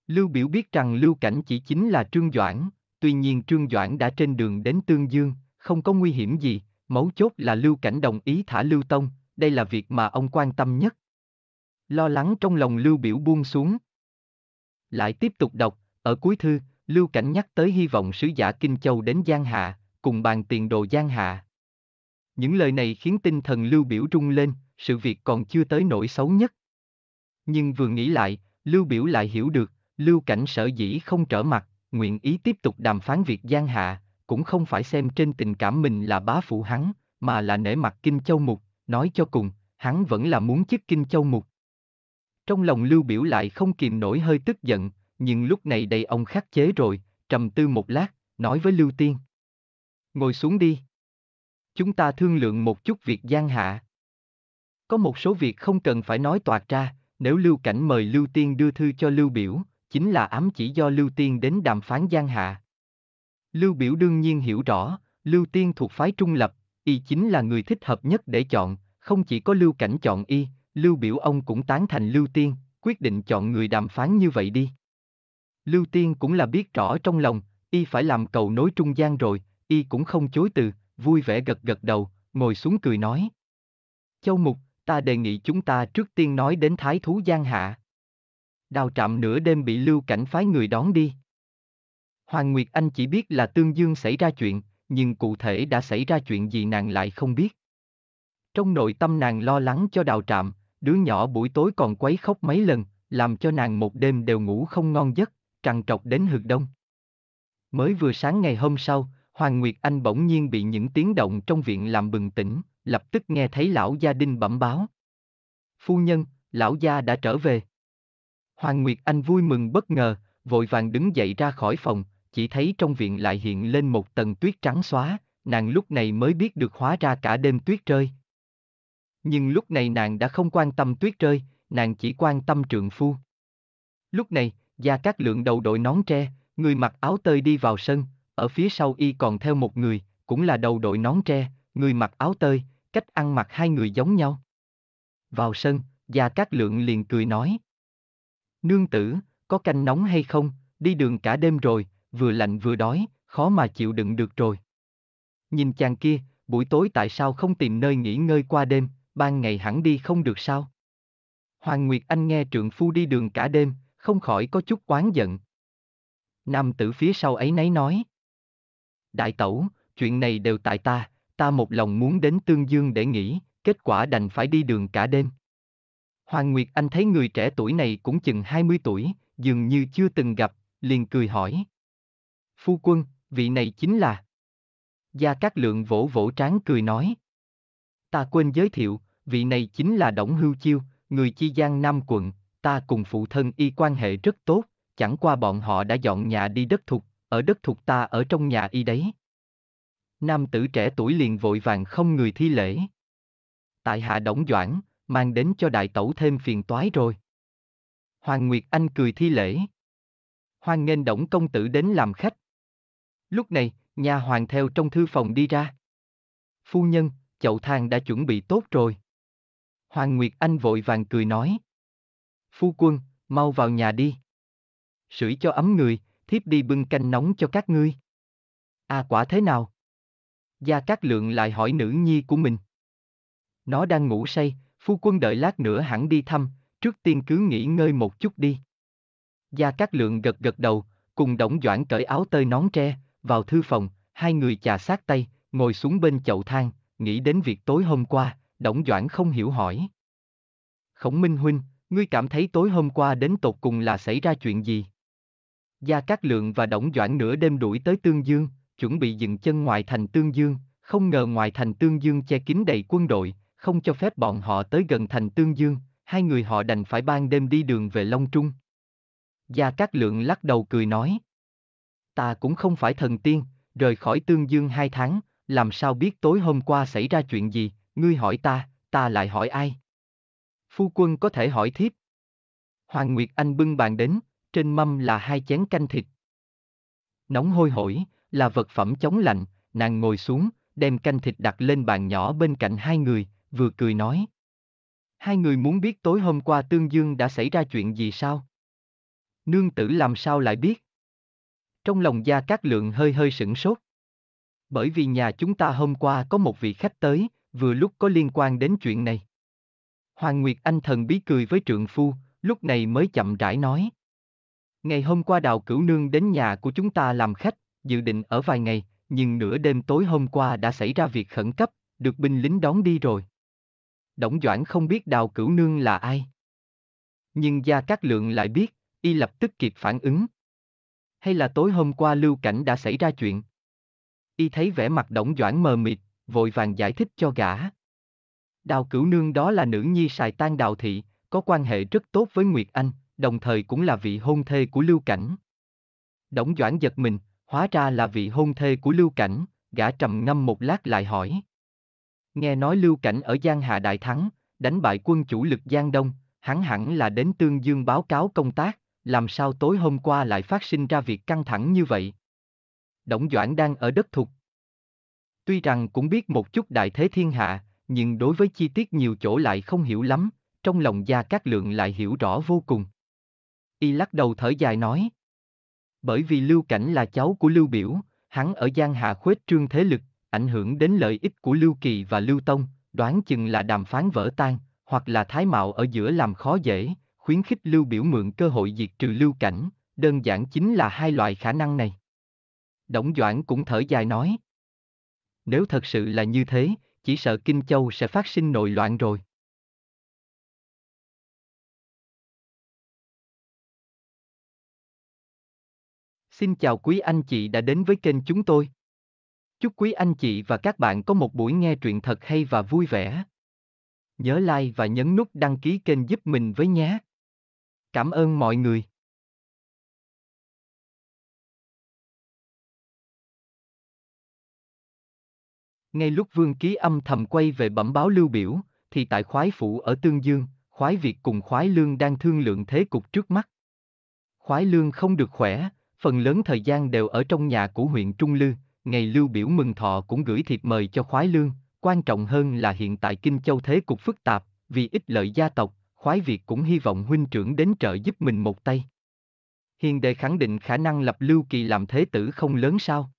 [SPEAKER 1] Lưu Biểu biết rằng Lưu Cảnh chỉ chính là Trương Doãn, tuy nhiên Trương Doãn đã trên đường đến Tương Dương, không có nguy hiểm gì, mấu chốt là Lưu Cảnh đồng ý thả Lưu Tông, đây là việc mà ông quan tâm nhất. Lo lắng trong lòng Lưu Biểu buông xuống. Lại tiếp tục đọc, ở cuối thư, Lưu Cảnh nhắc tới hy vọng sứ giả Kinh Châu đến Giang Hạ, cùng bàn tiền đồ Giang Hạ. Những lời này khiến tinh thần Lưu Biểu rung lên, sự việc còn chưa tới nỗi xấu nhất. Nhưng vừa nghĩ lại, Lưu Biểu lại hiểu được, Lưu Cảnh sở dĩ không trở mặt, nguyện ý tiếp tục đàm phán việc gian hạ, cũng không phải xem trên tình cảm mình là bá phụ hắn, mà là nể mặt Kinh Châu Mục, nói cho cùng, hắn vẫn là muốn chức Kinh Châu Mục. Trong lòng Lưu Biểu lại không kìm nổi hơi tức giận, nhưng lúc này đầy ông khắc chế rồi, trầm tư một lát, nói với Lưu Tiên. Ngồi xuống đi chúng ta thương lượng một chút việc gian hạ. Có một số việc không cần phải nói toạc ra, nếu Lưu Cảnh mời Lưu Tiên đưa thư cho Lưu Biểu, chính là ám chỉ do Lưu Tiên đến đàm phán gian hạ. Lưu Biểu đương nhiên hiểu rõ, Lưu Tiên thuộc phái trung lập, y chính là người thích hợp nhất để chọn, không chỉ có Lưu Cảnh chọn y, Lưu Biểu ông cũng tán thành Lưu Tiên, quyết định chọn người đàm phán như vậy đi. Lưu Tiên cũng là biết rõ trong lòng, y phải làm cầu nối trung gian rồi, y cũng không chối từ, vui vẻ gật gật đầu, ngồi xuống cười nói. Châu Mục, ta đề nghị chúng ta trước tiên nói đến thái thú Giang Hạ. Đào trạm nửa đêm bị lưu cảnh phái người đón đi. Hoàng Nguyệt Anh chỉ biết là Tương Dương xảy ra chuyện, nhưng cụ thể đã xảy ra chuyện gì nàng lại không biết. Trong nội tâm nàng lo lắng cho đào trạm, đứa nhỏ buổi tối còn quấy khóc mấy lần, làm cho nàng một đêm đều ngủ không ngon giấc, trằn trọc đến hực đông. Mới vừa sáng ngày hôm sau, Hoàng Nguyệt Anh bỗng nhiên bị những tiếng động trong viện làm bừng tỉnh, lập tức nghe thấy lão gia đinh bẩm báo. Phu nhân, lão gia đã trở về. Hoàng Nguyệt Anh vui mừng bất ngờ, vội vàng đứng dậy ra khỏi phòng, chỉ thấy trong viện lại hiện lên một tầng tuyết trắng xóa, nàng lúc này mới biết được hóa ra cả đêm tuyết rơi. Nhưng lúc này nàng đã không quan tâm tuyết rơi, nàng chỉ quan tâm trượng phu. Lúc này, Gia Cát Lượng đầu đội nón tre, người mặc áo tơi đi vào sân, ở phía sau y còn theo một người, cũng là đầu đội nón tre, người mặc áo tơi, cách ăn mặc hai người giống nhau. Vào sân, Gia Cát Lượng liền cười nói. Nương tử, có canh nóng hay không, đi đường cả đêm rồi, vừa lạnh vừa đói, khó mà chịu đựng được rồi. Nhìn chàng kia, buổi tối tại sao không tìm nơi nghỉ ngơi qua đêm, ban ngày hẳn đi không được sao? Hoàng Nguyệt Anh nghe trượng phu đi đường cả đêm, không khỏi có chút oán giận. Nam tử phía sau ấy nấy nói đại tẩu, chuyện này đều tại ta, ta một lòng muốn đến Tương Dương để nghỉ, kết quả đành phải đi đường cả đêm. Hoàng Nguyệt Anh thấy người trẻ tuổi này cũng chừng 20 tuổi, dường như chưa từng gặp, liền cười hỏi. Phu quân, vị này chính là... Gia Cát Lượng vỗ vỗ trán cười nói. Ta quên giới thiệu, vị này chính là Đổng Hưu Chiêu, người chi giang Nam quận, ta cùng phụ thân y quan hệ rất tốt, chẳng qua bọn họ đã dọn nhà đi đất thục, ở đất thuộc ta ở trong nhà y đấy. Nam tử trẻ tuổi liền vội vàng không người thi lễ. Tại hạ đóng doãn, mang đến cho đại tẩu thêm phiền toái rồi. Hoàng Nguyệt Anh cười thi lễ. Hoàng nghênh đổng công tử đến làm khách. Lúc này, nhà hoàng theo trong thư phòng đi ra. Phu nhân, chậu thang đã chuẩn bị tốt rồi. Hoàng Nguyệt Anh vội vàng cười nói. Phu quân, mau vào nhà đi. Sưởi cho ấm người, thiếp đi bưng canh nóng cho các ngươi. À quả thế nào? Gia Cát Lượng lại hỏi nữ nhi của mình. Nó đang ngủ say, phu quân đợi lát nữa hẳn đi thăm, trước tiên cứ nghỉ ngơi một chút đi. Gia Cát Lượng gật gật đầu, cùng Đổng Doãn cởi áo tơi nón tre, vào thư phòng, hai người chà sát tay, ngồi xuống bên chậu thang, nghĩ đến việc tối hôm qua, Đổng Doãn không hiểu hỏi. Khổng Minh Huynh, ngươi cảm thấy tối hôm qua đến tột cùng là xảy ra chuyện gì? Gia Cát Lượng và Đổng Doãn nửa đêm đuổi tới Tương Dương, chuẩn bị dừng chân ngoài thành Tương Dương, không ngờ ngoài thành Tương Dương che kín đầy quân đội, không cho phép bọn họ tới gần thành Tương Dương, hai người họ đành phải ban đêm đi đường về Long Trung. Gia Cát Lượng lắc đầu cười nói. Ta cũng không phải thần tiên, rời khỏi Tương Dương hai tháng, làm sao biết tối hôm qua xảy ra chuyện gì, ngươi hỏi ta, ta lại hỏi ai. Phu quân có thể hỏi thiếp. Hoàng Nguyệt Anh bưng bàn đến, trên mâm là hai chén canh thịt. Nóng hôi hổi, là vật phẩm chống lạnh, nàng ngồi xuống, đem canh thịt đặt lên bàn nhỏ bên cạnh hai người, vừa cười nói. Hai người muốn biết tối hôm qua Tương Dương đã xảy ra chuyện gì sao? Nương tử làm sao lại biết? Trong lòng gia các lượng hơi hơi sửng sốt. Bởi vì nhà chúng ta hôm qua có một vị khách tới, vừa lúc có liên quan đến chuyện này. Hoàng Nguyệt Anh thần bí cười với trượng phu, lúc này mới chậm rãi nói. Ngày hôm qua Đào Cửu Nương đến nhà của chúng ta làm khách, dự định ở vài ngày, nhưng nửa đêm tối hôm qua đã xảy ra việc khẩn cấp, được binh lính đón đi rồi. Đổng Doãn không biết Đào Cửu Nương là ai. Nhưng Gia Cát Lượng lại biết, y lập tức kịp phản ứng. Hay là tối hôm qua Lưu Cảnh đã xảy ra chuyện? Y thấy vẻ mặt Đổng Doãn mờ mịt, vội vàng giải thích cho gã. Đào Cửu Nương đó là nữ nhi Sài tan Đào Thị, có quan hệ rất tốt với Nguyệt Anh, đồng thời cũng là vị hôn thê của Lưu Cảnh. Đổng Doãn giật mình, hóa ra là vị hôn thê của Lưu Cảnh, gã trầm ngâm một lát lại hỏi. Nghe nói Lưu Cảnh ở Giang Hạ Đại Thắng, đánh bại quân chủ lực Giang Đông, hắn hẳn là đến Tương Dương báo cáo công tác, làm sao tối hôm qua lại phát sinh ra việc căng thẳng như vậy? Đổng Doãn đang ở đất thục. Tuy rằng cũng biết một chút đại thế thiên hạ, nhưng đối với chi tiết nhiều chỗ lại không hiểu lắm, trong lòng gia các lượng lại hiểu rõ vô cùng. Y lắc đầu thở dài nói. Bởi vì Lưu Cảnh là cháu của Lưu Biểu, hắn ở Giang Hạ khuếch trương thế lực, ảnh hưởng đến lợi ích của Lưu Kỳ và Lưu Tông, đoán chừng là đàm phán vỡ tan, hoặc là thái mạo ở giữa làm khó dễ, khuyến khích Lưu Biểu mượn cơ hội diệt trừ Lưu Cảnh, đơn giản chính là hai loại khả năng này. Đổng Doãn cũng thở dài nói. Nếu thật sự là như thế, chỉ sợ Kinh Châu sẽ phát sinh nội loạn rồi. Xin chào quý anh chị đã đến với kênh chúng tôi. Chúc quý anh chị và các bạn có một buổi nghe truyện thật hay và vui vẻ. Nhớ like và nhấn nút đăng ký kênh giúp mình với nhé. Cảm ơn mọi người. Ngay lúc Vương Ký âm thầm quay về bẩm báo Lưu Biểu, thì tại khoái phủ ở Tương Dương, khoái Việt cùng khoái Lương đang thương lượng thế cục trước mắt. Khoái Lương không được khỏe, Phần lớn thời gian đều ở trong nhà của huyện Trung Lư, ngày Lưu Biểu mừng thọ cũng gửi thiệp mời cho Khoái Lương, quan trọng hơn là hiện tại Kinh Châu thế cục phức tạp, vì ích lợi gia tộc, Khoái Việt cũng hy vọng huynh trưởng đến trợ giúp mình một tay. Hiền đệ khẳng định khả năng lập Lưu Kỳ làm thế tử không lớn sao?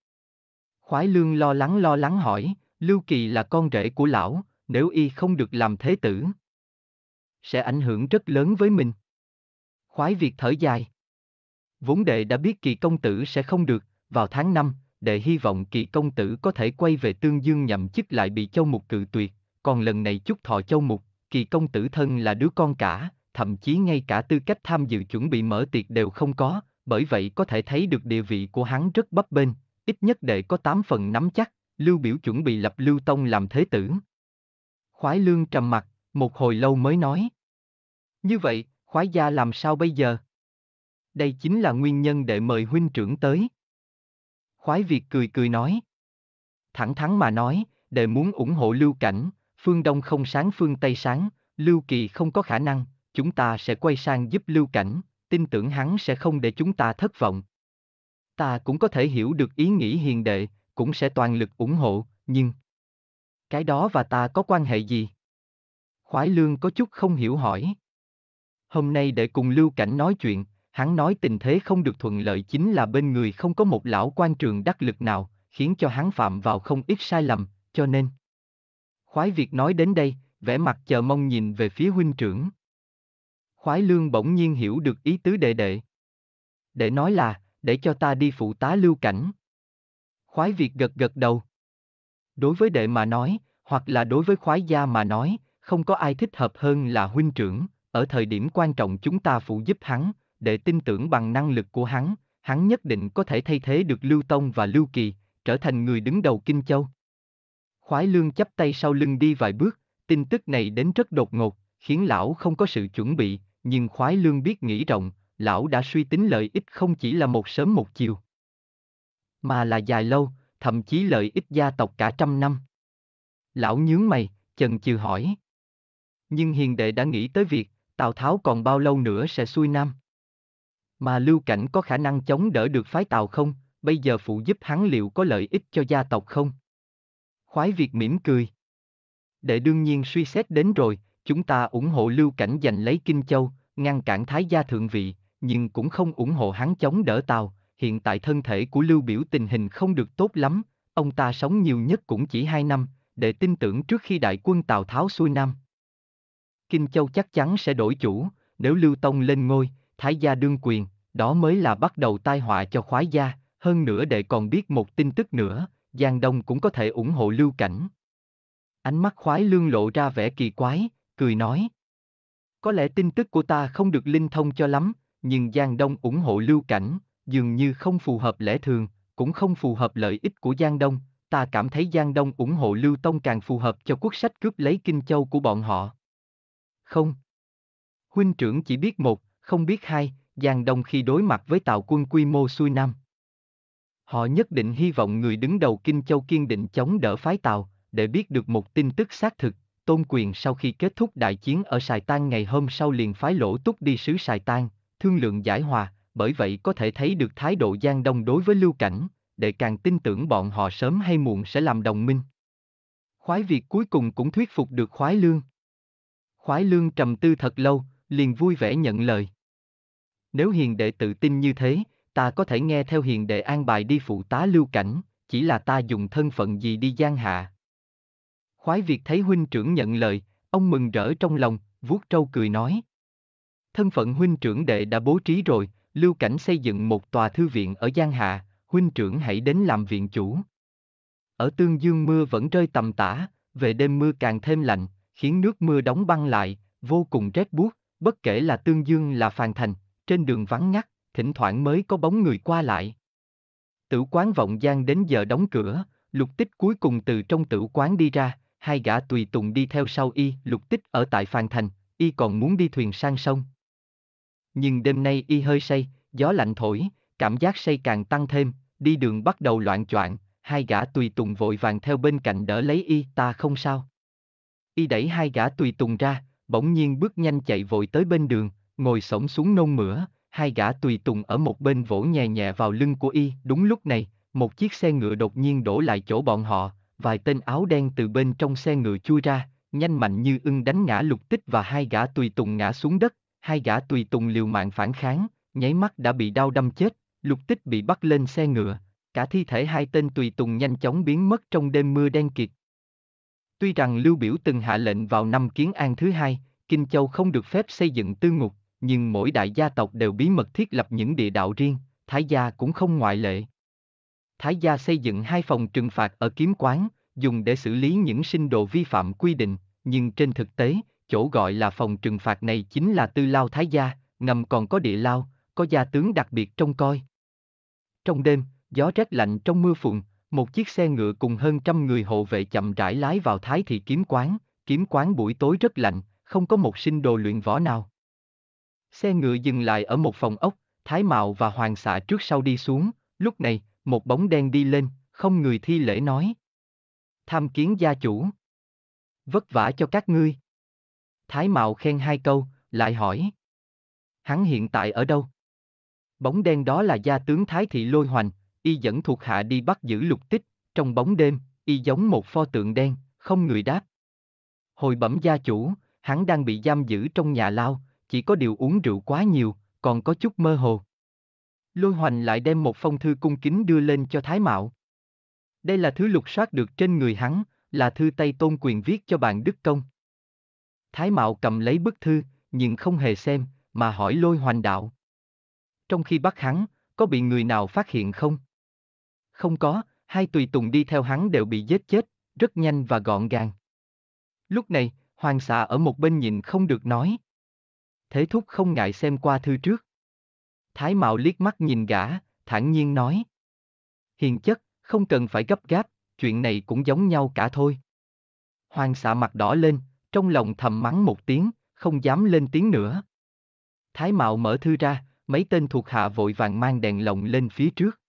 [SPEAKER 1] Khoái Lương lo lắng lo lắng hỏi, Lưu Kỳ là con rể của lão, nếu y không được làm thế tử, sẽ ảnh hưởng rất lớn với mình. Khoái Việt thở dài, Vốn đệ đã biết kỳ công tử sẽ không được, vào tháng 5, đệ hy vọng kỳ công tử có thể quay về Tương Dương nhậm chức lại bị châu mục cự tuyệt, còn lần này chúc thọ châu mục, kỳ công tử thân là đứa con cả, thậm chí ngay cả tư cách tham dự chuẩn bị mở tiệc đều không có, bởi vậy có thể thấy được địa vị của hắn rất bấp bênh, ít nhất đệ có 8 phần nắm chắc, Lưu Biểu chuẩn bị lập Lưu Tông làm thế tử. Khoái Lương trầm mặt, một hồi lâu mới nói. Như vậy, khoái gia làm sao bây giờ? đây chính là nguyên nhân để mời huynh trưởng tới. Khoái Việt cười cười nói. Thẳng thắn mà nói, đệ muốn ủng hộ lưu cảnh, phương Đông không sáng phương Tây sáng, lưu kỳ không có khả năng, chúng ta sẽ quay sang giúp lưu cảnh, tin tưởng hắn sẽ không để chúng ta thất vọng. Ta cũng có thể hiểu được ý nghĩ hiền đệ, cũng sẽ toàn lực ủng hộ, nhưng... Cái đó và ta có quan hệ gì? Khoái lương có chút không hiểu hỏi. Hôm nay để cùng lưu cảnh nói chuyện, hắn nói tình thế không được thuận lợi chính là bên người không có một lão quan trường đắc lực nào, khiến cho hắn phạm vào không ít sai lầm, cho nên. Khoái Việt nói đến đây, vẻ mặt chờ mong nhìn về phía huynh trưởng. Khoái Lương bỗng nhiên hiểu được ý tứ đệ đệ. Để nói là, để cho ta đi phụ tá lưu cảnh. Khoái Việt gật gật đầu. Đối với đệ mà nói, hoặc là đối với khoái gia mà nói, không có ai thích hợp hơn là huynh trưởng, ở thời điểm quan trọng chúng ta phụ giúp hắn, đệ tin tưởng bằng năng lực của hắn, hắn nhất định có thể thay thế được Lưu Tông và Lưu Kỳ, trở thành người đứng đầu Kinh Châu. Khoái lương chắp tay sau lưng đi vài bước, tin tức này đến rất đột ngột, khiến lão không có sự chuẩn bị, nhưng khoái lương biết nghĩ rộng, lão đã suy tính lợi ích không chỉ là một sớm một chiều, mà là dài lâu, thậm chí lợi ích gia tộc cả trăm năm. Lão nhướng mày, chần chừ hỏi. Nhưng hiền đệ đã nghĩ tới việc, Tào Tháo còn bao lâu nữa sẽ xuôi nam? Mà Lưu Cảnh có khả năng chống đỡ được phái tàu không, bây giờ phụ giúp hắn liệu có lợi ích cho gia tộc không? Khoái Việt mỉm cười. Để đương nhiên suy xét đến rồi, chúng ta ủng hộ Lưu Cảnh giành lấy Kinh Châu, ngăn cản Thái gia thượng vị, nhưng cũng không ủng hộ hắn chống đỡ tàu. hiện tại thân thể của Lưu Biểu tình hình không được tốt lắm, ông ta sống nhiều nhất cũng chỉ hai năm, để tin tưởng trước khi đại quân tàu Tháo xuôi Nam. Kinh Châu chắc chắn sẽ đổi chủ, nếu Lưu Tông lên ngôi, Thái gia đương quyền, đó mới là bắt đầu tai họa cho khoái gia, hơn nữa đệ còn biết một tin tức nữa, Giang Đông cũng có thể ủng hộ lưu cảnh. Ánh mắt khoái lương lộ ra vẻ kỳ quái, cười nói. Có lẽ tin tức của ta không được linh thông cho lắm, nhưng Giang Đông ủng hộ lưu cảnh, dường như không phù hợp lẽ thường, cũng không phù hợp lợi ích của Giang Đông, ta cảm thấy Giang Đông ủng hộ Lưu Tông càng phù hợp cho quốc sách cướp lấy Kinh Châu của bọn họ. Không. Huynh trưởng chỉ biết một, không biết hai, Giang Đông khi đối mặt với tàu quân quy mô xuôi Nam. Họ nhất định hy vọng người đứng đầu Kinh Châu kiên định chống đỡ phái tàu. để biết được một tin tức xác thực, Tôn Quyền sau khi kết thúc đại chiến ở Sài Tan ngày hôm sau liền phái lỗ túc đi sứ Sài Tan, thương lượng giải hòa, bởi vậy có thể thấy được thái độ Giang Đông đối với Lưu Cảnh, để càng tin tưởng bọn họ sớm hay muộn sẽ làm đồng minh. Khoái Việt cuối cùng cũng thuyết phục được Khoái Lương. Khoái Lương trầm tư thật lâu, liền vui vẻ nhận lời nếu hiền đệ tự tin như thế, ta có thể nghe theo hiền đệ an bài đi phụ tá lưu cảnh, chỉ là ta dùng thân phận gì đi gian hạ. Khoái việc thấy huynh trưởng nhận lời, ông mừng rỡ trong lòng, vuốt trâu cười nói. Thân phận huynh trưởng đệ đã bố trí rồi, lưu cảnh xây dựng một tòa thư viện ở Giang Hạ, huynh trưởng hãy đến làm viện chủ. Ở Tương Dương mưa vẫn rơi tầm tã, về đêm mưa càng thêm lạnh, khiến nước mưa đóng băng lại, vô cùng rét buốt, bất kể là Tương Dương là Phàn Thành, trên đường vắng ngắt, thỉnh thoảng mới có bóng người qua lại. Tử quán vọng gian đến giờ đóng cửa, lục tích cuối cùng từ trong tử quán đi ra, hai gã tùy tùng đi theo sau y, lục tích ở tại Phàn Thành, y còn muốn đi thuyền sang sông. Nhưng đêm nay y hơi say, gió lạnh thổi, cảm giác say càng tăng thêm, đi đường bắt đầu loạn choạng, hai gã tùy tùng vội vàng theo bên cạnh đỡ lấy y, ta không sao. Y đẩy hai gã tùy tùng ra, bỗng nhiên bước nhanh chạy vội tới bên đường, ngồi sổng xuống nôn mửa, hai gã tùy tùng ở một bên vỗ nhẹ nhẹ vào lưng của y. Đúng lúc này, một chiếc xe ngựa đột nhiên đổ lại chỗ bọn họ, vài tên áo đen từ bên trong xe ngựa chui ra, nhanh mạnh như ưng đánh ngã lục tích và hai gã tùy tùng ngã xuống đất, hai gã tùy tùng liều mạng phản kháng, nháy mắt đã bị đau đâm chết, lục tích bị bắt lên xe ngựa, cả thi thể hai tên tùy tùng nhanh chóng biến mất trong đêm mưa đen kịt. Tuy rằng Lưu Biểu từng hạ lệnh vào năm Kiến An thứ hai, Kinh Châu không được phép xây dựng tư ngục, nhưng mỗi đại gia tộc đều bí mật thiết lập những địa đạo riêng, Thái gia cũng không ngoại lệ. Thái gia xây dựng hai phòng trừng phạt ở kiếm quán, dùng để xử lý những sinh đồ vi phạm quy định, nhưng trên thực tế, chỗ gọi là phòng trừng phạt này chính là tư lao Thái gia, ngầm còn có địa lao, có gia tướng đặc biệt trông coi. Trong đêm, gió rét lạnh trong mưa phùn, một chiếc xe ngựa cùng hơn trăm người hộ vệ chậm rãi lái vào Thái thị kiếm quán, kiếm quán buổi tối rất lạnh, không có một sinh đồ luyện võ nào. Xe ngựa dừng lại ở một phòng ốc, Thái Mạo và Hoàng xạ trước sau đi xuống, lúc này, một bóng đen đi lên, không người thi lễ nói. Tham kiến gia chủ. Vất vả cho các ngươi. Thái Mạo khen hai câu, lại hỏi. Hắn hiện tại ở đâu? Bóng đen đó là gia tướng Thái Thị Lôi Hoành, y dẫn thuộc hạ đi bắt giữ lục tích, trong bóng đêm, y giống một pho tượng đen, không người đáp. Hồi bẩm gia chủ, hắn đang bị giam giữ trong nhà lao, chỉ có điều uống rượu quá nhiều, còn có chút mơ hồ. Lôi hoành lại đem một phong thư cung kính đưa lên cho Thái Mạo. Đây là thứ lục soát được trên người hắn, là thư Tây Tôn Quyền viết cho bạn Đức Công. Thái Mạo cầm lấy bức thư, nhưng không hề xem, mà hỏi lôi hoành đạo. Trong khi bắt hắn, có bị người nào phát hiện không? Không có, hai tùy tùng đi theo hắn đều bị giết chết, rất nhanh và gọn gàng. Lúc này, hoàng xạ ở một bên nhìn không được nói, thế thúc không ngại xem qua thư trước. Thái Mạo liếc mắt nhìn gã, thản nhiên nói. Hiền chất, không cần phải gấp gáp, chuyện này cũng giống nhau cả thôi. Hoàng xạ mặt đỏ lên, trong lòng thầm mắng một tiếng, không dám lên tiếng nữa. Thái Mạo mở thư ra, mấy tên thuộc hạ vội vàng mang đèn lồng lên phía trước.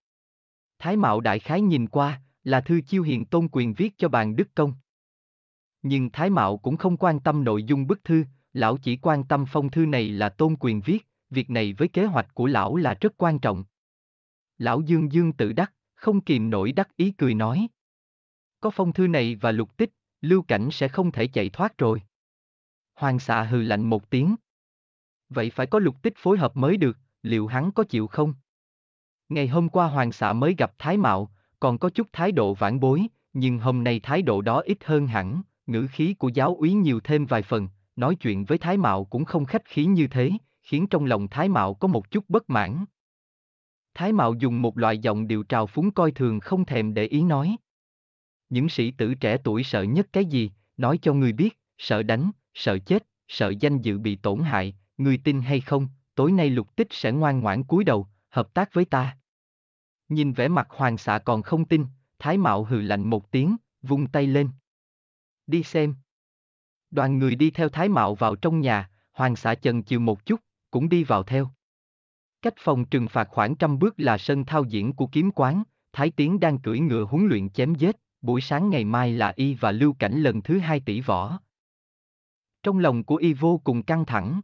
[SPEAKER 1] Thái Mạo đại khái nhìn qua, là thư chiêu hiền tôn quyền viết cho bàn Đức Công. Nhưng Thái Mạo cũng không quan tâm nội dung bức thư, lão chỉ quan tâm phong thư này là tôn quyền viết, việc này với kế hoạch của lão là rất quan trọng. Lão Dương Dương tự đắc, không kìm nổi đắc ý cười nói. Có phong thư này và lục tích, lưu cảnh sẽ không thể chạy thoát rồi. Hoàng xạ hừ lạnh một tiếng. Vậy phải có lục tích phối hợp mới được, liệu hắn có chịu không? Ngày hôm qua hoàng xạ mới gặp Thái Mạo, còn có chút thái độ vãn bối, nhưng hôm nay thái độ đó ít hơn hẳn, ngữ khí của giáo úy nhiều thêm vài phần, nói chuyện với Thái Mạo cũng không khách khí như thế, khiến trong lòng Thái Mạo có một chút bất mãn. Thái Mạo dùng một loại giọng điệu trào phúng coi thường không thèm để ý nói. Những sĩ tử trẻ tuổi sợ nhất cái gì, nói cho người biết, sợ đánh, sợ chết, sợ danh dự bị tổn hại, người tin hay không, tối nay lục tích sẽ ngoan ngoãn cúi đầu, hợp tác với ta. Nhìn vẻ mặt hoàng xạ còn không tin, Thái Mạo hừ lạnh một tiếng, vung tay lên. Đi xem, Đoàn người đi theo Thái Mạo vào trong nhà, Hoàng xã Trần chiều một chút, cũng đi vào theo. Cách phòng trừng phạt khoảng trăm bước là sân thao diễn của kiếm quán, Thái Tiến đang cưỡi ngựa huấn luyện chém giết, buổi sáng ngày mai là y và Lưu Cảnh lần thứ hai tỷ võ. Trong lòng của y vô cùng căng thẳng.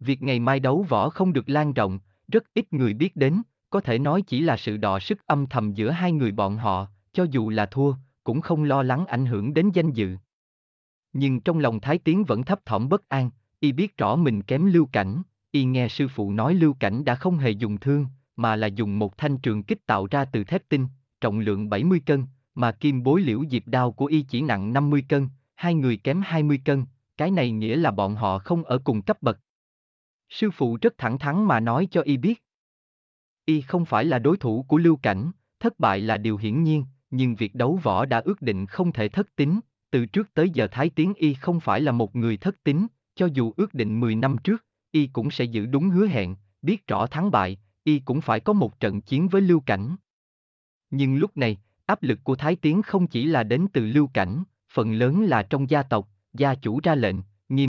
[SPEAKER 1] Việc ngày mai đấu võ không được lan rộng, rất ít người biết đến, có thể nói chỉ là sự đọ sức âm thầm giữa hai người bọn họ, cho dù là thua, cũng không lo lắng ảnh hưởng đến danh dự nhưng trong lòng Thái Tiến vẫn thấp thỏm bất an, y biết rõ mình kém lưu cảnh, y nghe sư phụ nói lưu cảnh đã không hề dùng thương, mà là dùng một thanh trường kích tạo ra từ thép tinh, trọng lượng 70 cân, mà kim bối liễu diệp đao của y chỉ nặng 50 cân, hai người kém 20 cân, cái này nghĩa là bọn họ không ở cùng cấp bậc. Sư phụ rất thẳng thắn mà nói cho y biết. Y không phải là đối thủ của lưu cảnh, thất bại là điều hiển nhiên, nhưng việc đấu võ đã ước định không thể thất tính, từ trước tới giờ Thái Tiến Y không phải là một người thất tín, cho dù ước định 10 năm trước, Y cũng sẽ giữ đúng hứa hẹn, biết rõ thắng bại, Y cũng phải có một trận chiến với Lưu Cảnh. Nhưng lúc này, áp lực của Thái Tiến không chỉ là đến từ Lưu Cảnh, phần lớn là trong gia tộc, gia chủ ra lệnh,